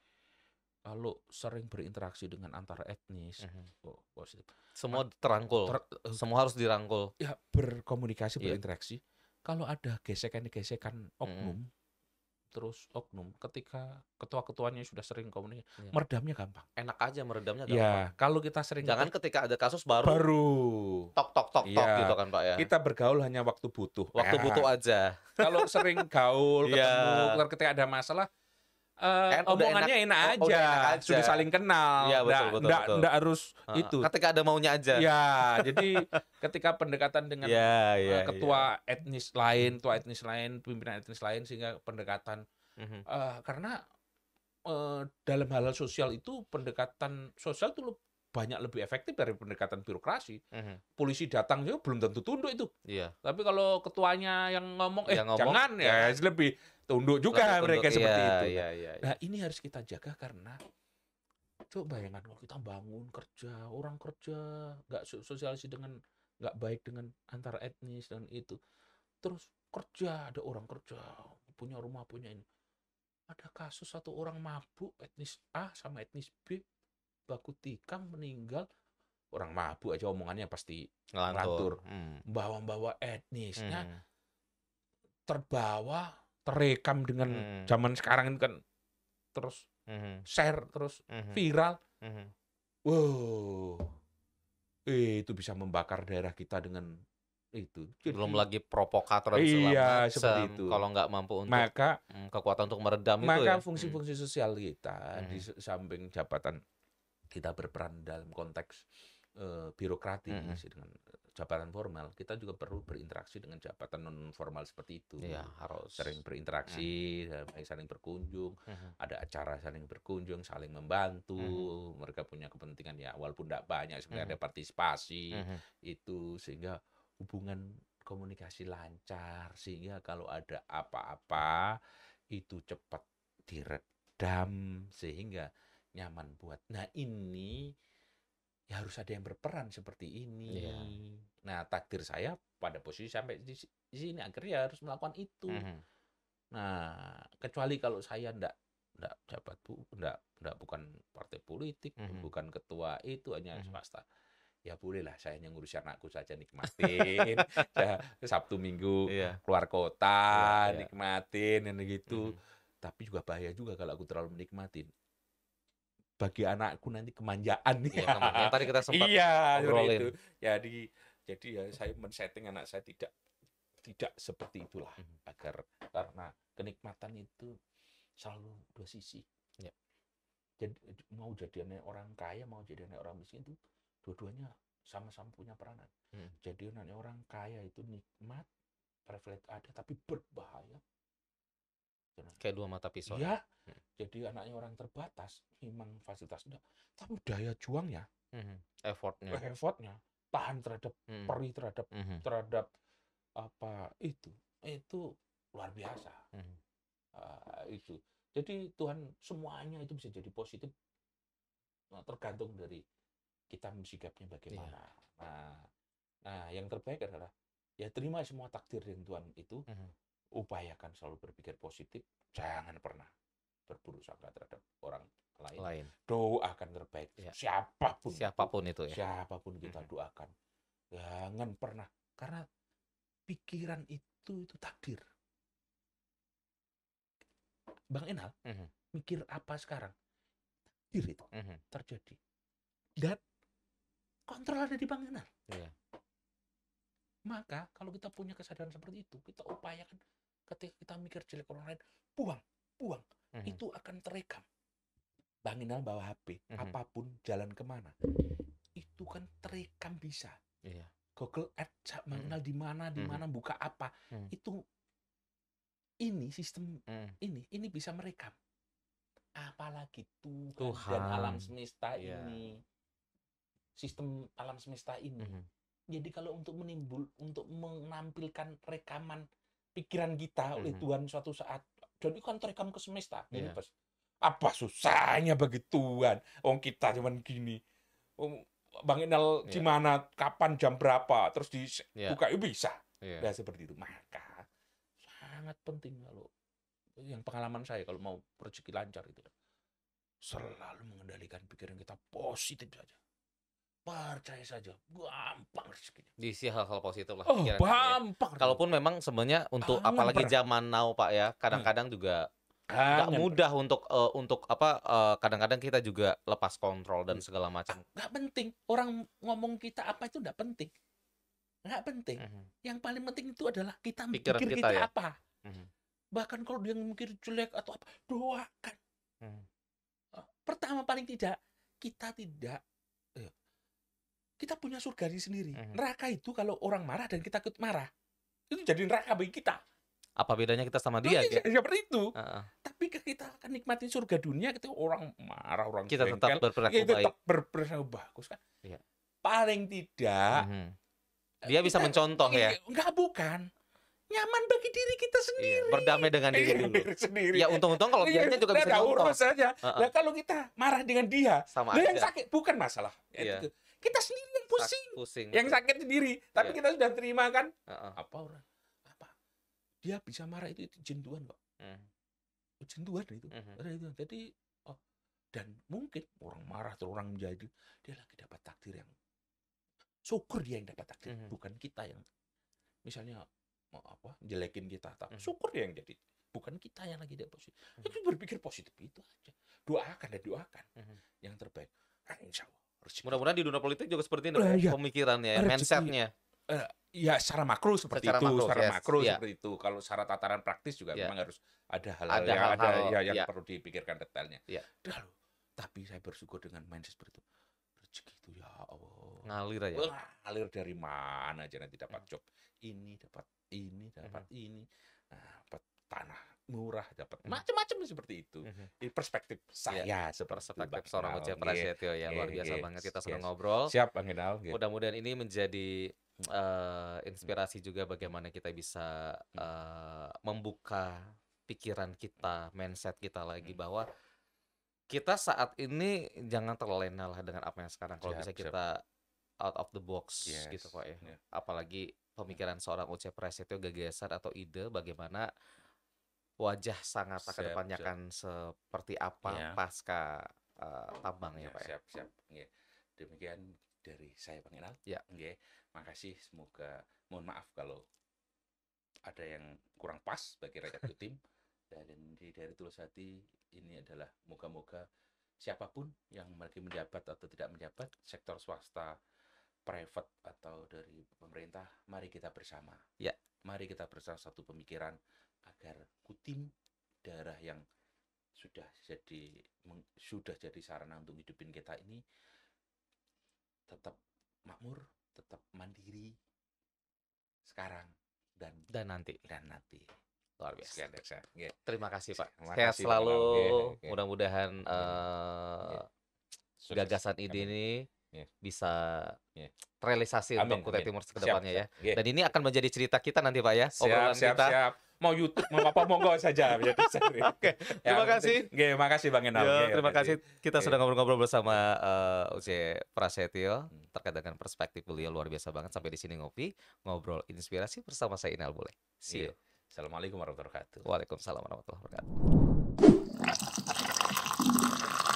Kalau sering berinteraksi dengan antar etnis, mm -hmm. oh, positif. Semua terangkul. Ter, Semua harus dirangkul. Ya berkomunikasi, iya. berinteraksi. Iya. Kalau ada gesekan-gesekan mhm. oknum, mm -hmm terus oknum ketika ketua-ketuanya sudah sering komunikasi ya. meredamnya gampang enak aja meredamnya iya, gampang ya kalau kita sering jangan gampang, ketika ada kasus baru baru tok tok tok ya. tok iya. gitu kan pak ya kita bergaul hanya waktu butuh waktu ya. butuh aja kalau sering gaul (laughs) iya. ketemu ya. ketika ada masalah uh, omongannya enak, enak, oh, aja. enak aja, sudah saling kenal, ya, betul, nggak, betul, nggak, betul. nggak harus uh, itu. Ketika ada maunya aja. Ya, (laughs) jadi ketika pendekatan dengan ya, ya, uh, ketua ya. etnis lain, ketua etnis lain, pimpinan etnis lain, sehingga pendekatan uh -huh. uh, karena uh, dalam hal sosial itu pendekatan sosial itu banyak lebih efektif dari pendekatan birokrasi. Mm-hmm. Polisi datang juga belum tentu tunduk itu. Iya. Tapi kalau ketuanya yang ngomong, eh yang ngomong, jangan ya, ya lebih tunduk juga lebih mereka tunduk, iya, seperti itu. Iya, nah, iya, iya. Nah ini harus kita jaga karena coba bayangan kalau kita bangun kerja orang kerja nggak sosialisasi dengan nggak baik dengan antar etnis dan itu terus kerja ada orang kerja punya rumah punya ini ada kasus satu orang mabuk etnis A sama etnis B Baku Tikam meninggal orang mabuk aja omongannya pasti ngelantur, hmm. bawa-bawa etnisnya hmm. terbawa terekam dengan hmm. zaman sekarang kan terus hmm. share terus hmm. viral, hmm. wow eh, itu bisa membakar daerah kita dengan itu Jadi, belum lagi provokator dan iya, seperti itu kalau nggak mampu untuk maka hmm, kekuatan untuk meredam maka itu maka ya? fungsi-fungsi sosial kita hmm. di samping jabatan kita berperan dalam konteks uh, eh, birokratis mm -hmm. dengan eh, jabatan formal, kita juga perlu berinteraksi dengan jabatan non formal seperti itu. ya, harus sering berinteraksi, mm -hmm. saling berkunjung, mm -hmm. ada acara saling berkunjung, saling membantu. Mm -hmm. Mereka punya kepentingan ya, walaupun tidak banyak sebenarnya mm -hmm. ada partisipasi mm -hmm. itu sehingga hubungan komunikasi lancar sehingga kalau ada apa-apa itu cepat diredam sehingga nyaman buat. Nah ini ya harus ada yang berperan seperti ini. Yeah. Nah takdir saya pada posisi sampai di sini akhirnya harus melakukan itu. Mm -hmm. Nah kecuali kalau saya ndak ndak dapat bu, ndak ndak bukan partai politik, mm -hmm. bukan ketua itu hanya mm -hmm. swasta ya bolehlah saya hanya ngurusin anakku saja nikmatin (laughs) ya, sabtu minggu iya. keluar kota iya, iya. nikmatin dan gitu hmm. tapi juga bahaya juga kalau aku terlalu menikmatin bagi anakku nanti kemanjaan ya, ya. tadi kita sempat iya itu jadi jadi ya saya men-setting anak saya tidak tidak seperti itulah mhm. agar karena kenikmatan itu selalu dua sisi ya. jadi mau anak orang kaya mau anak orang miskin itu dua-duanya sama-sama punya peranan hmm. jadi orang kaya itu nikmat privilege ada tapi berbahaya kayak dua mata pisau iya. ya hmm. jadi anaknya orang terbatas memang fasilitas udah tapi daya juangnya hmm. effortnya effortnya tahan terhadap hmm. perih terhadap hmm. terhadap apa itu itu luar biasa hmm. uh, itu jadi Tuhan semuanya itu bisa jadi positif nah, tergantung dari kita mensikapnya bagaimana yeah. nah nah yang terbaik adalah ya terima semua takdir yang Tuhan itu -hmm upayakan selalu berpikir positif, jangan pernah berburuk sangka terhadap orang lain. lain. Doakan terbaik ya. siapapun. Siapapun itu ya. Siapapun kita hmm. doakan. Jangan pernah karena pikiran itu itu takdir. Bang Enal, hmm. mikir apa sekarang? Takdir itu hmm. terjadi. Dan kontrol ada di Bang Enal. Yeah. Maka kalau kita punya kesadaran seperti itu, kita upayakan ketika kita mikir jelek orang lain, buang, buang. Mm -hmm. Itu akan terekam. Bangin dalam bawa HP, mm -hmm. apapun jalan kemana, itu kan terekam bisa. Yeah. Google Ads mhm. mengenal di mana, di mhm. mana buka apa, mm -hmm. itu ini sistem mm. ini ini bisa merekam. Apalagi Tuhan, Tuhan. dan alam semesta yeah. ini, sistem alam semesta ini. Mm -hmm jadi kalau untuk menimbul untuk menampilkan rekaman pikiran kita oleh mm-hmm. Tuhan suatu saat dan itu kan terekam ke semesta yeah. pas Apa susahnya bagi Tuhan? Wong oh, kita cuman gini. Oh, Bang Inal yeah. gimana, kapan, jam berapa, terus dibuka iya. yeah. bisa. Yeah. Nah, seperti itu. Maka sangat penting kalau yang pengalaman saya kalau mau rezeki lancar itu selalu mengendalikan pikiran kita positif saja percaya saja gampang rezekinya diisi hal-hal positif lah oh, ya. gampang kalaupun memang sebenarnya untuk apalagi zaman now pak ya kadang-kadang hmm. juga nggak mudah untuk uh, untuk apa eh, kadang-kadang uh, kita juga lepas kontrol dan hmm. segala ah, macam nggak penting orang ngomong kita apa itu nggak penting nggak penting mm -hmm. yang paling penting itu adalah kita mikir kita, kita ya? apa mm -hmm. bahkan kalau dia mikir jelek atau apa doakan mm -hmm. Ah, pertama paling tidak kita tidak kita punya surga di sendiri. Mm -hmm. Neraka itu kalau orang marah dan kita ikut marah, itu jadi neraka bagi kita. Apa bedanya kita sama dia? ya? seperti itu. Uh -uh. Tapi kita akan nikmatin surga dunia ketika orang marah, orang kita bengkel, tetap berperilaku kita ya, baik. tetap berperilaku bagus kan. Iya. Paling tidak mm -hmm. dia eh, bisa mencontoh ya. Enggak bukan nyaman bagi diri kita iya, sendiri. Iya, berdamai dengan diri iya, dulu. Diri (laughs) sendiri. Ya untung-untung kalau dia juga bisa nah, saja. Uh -uh. Nah, kalau kita marah dengan dia, sama dia aja. yang sakit bukan masalah. Ya, iya. Itu kita sendiri yang pusing, pusing yang sakit sendiri tapi yeah. kita sudah terima kan uh-uh. apa orang apa dia bisa marah itu, itu izin Tuhan kok uh-huh. Hmm. Oh, izin Tuhan itu uh-huh. jadi oh, dan mungkin orang marah atau orang menjadi dia lagi dapat takdir yang syukur dia yang dapat takdir uh-huh. bukan kita yang misalnya mau apa jelekin kita tapi uh-huh. syukur dia yang jadi bukan kita yang lagi dapat positif. Itu berpikir positif itu aja. Doakan dan doakan uh -huh. yang terbaik. Nah, insya Allah Mudah-mudahan di dunia politik juga seperti ini uh, ya. pemikirannya, ya, mindsetnya. Uh, ya secara makro seperti secara itu, makro, secara yes. makro yeah. seperti itu. Kalau secara tataran praktis juga yeah. memang harus ada hal-hal yang hal -hal, ada ya, yang yeah. perlu dipikirkan detailnya. Yeah. Iya. Lalu, tapi saya bersyukur dengan mindset seperti itu. Rezeki itu ya Allah. Ngalir aja. Ngalir dari mana aja nanti dapat iya. job. Ini dapat ini, dapat -hmm. ini. Nah, dapat tanah murah dapat hmm. macam-macam seperti itu. Di hmm. perspektif saya, ya, seperti perspektif seorang Ucep Prasetyo iya. ya luar iya, biasa iya. banget kita senang ngobrol. Siap Bang Ginal. Gitu. Mudah-mudahan ini menjadi uh, inspirasi juga bagaimana kita bisa uh, membuka pikiran kita, mindset kita lagi bahwa kita saat ini jangan terlena lah dengan apa yang sekarang. Kalau siap, bisa kita siap. out of the box yes. gitu kok ya. Yeah. Apalagi pemikiran seorang Ucep Prasetyo gagasan atau ide bagaimana wajah sangat ke depannya akan seperti apa ya. pasca uh, tambang ya, iya, ya Pak. Siap, siap. Ya. Demikian dari saya Bang Inal. Ya. Oke. Iya. Makasih semoga mohon maaf kalau ada yang kurang pas bagi (laughs) rakyat tim dan dari, dari tulus hati ini adalah moga-moga siapapun yang mereka menjabat atau tidak menjabat sektor swasta private atau dari pemerintah mari kita bersama ya mari kita bersama satu pemikiran agar kutim darah yang sudah jadi sudah jadi sarana untuk hidupin kita ini tetap makmur, tetap mandiri sekarang dan dan nanti dan nanti luar biasa. Sekian, ya. Terima kasih Pak. Terima Sehat kasih, selalu. Ya, Mudah-mudahan uh, gagasan ide ini ya. bisa ya. terrealisasi amin, untuk Kutai Timur kedepannya depannya ya. Iya. Dan ini akan menjadi cerita kita nanti Pak ya, siap, siap, kita. Siap mau YouTube mau apa monggo saja (laughs) Oke, okay. ya, terima kasih. Ya, Oke, kasih Bang Enal. Ya, terima terima kasih. Kita sudah ngobrol-ngobrol bersama uh, Uce Prasetyo terkait dengan perspektif beliau luar biasa banget sampai di sini ngopi, ngobrol inspirasi bersama saya Inal boleh. See iya. you. Assalamualaikum warahmatullahi wabarakatuh. Waalaikumsalam warahmatullahi wabarakatuh.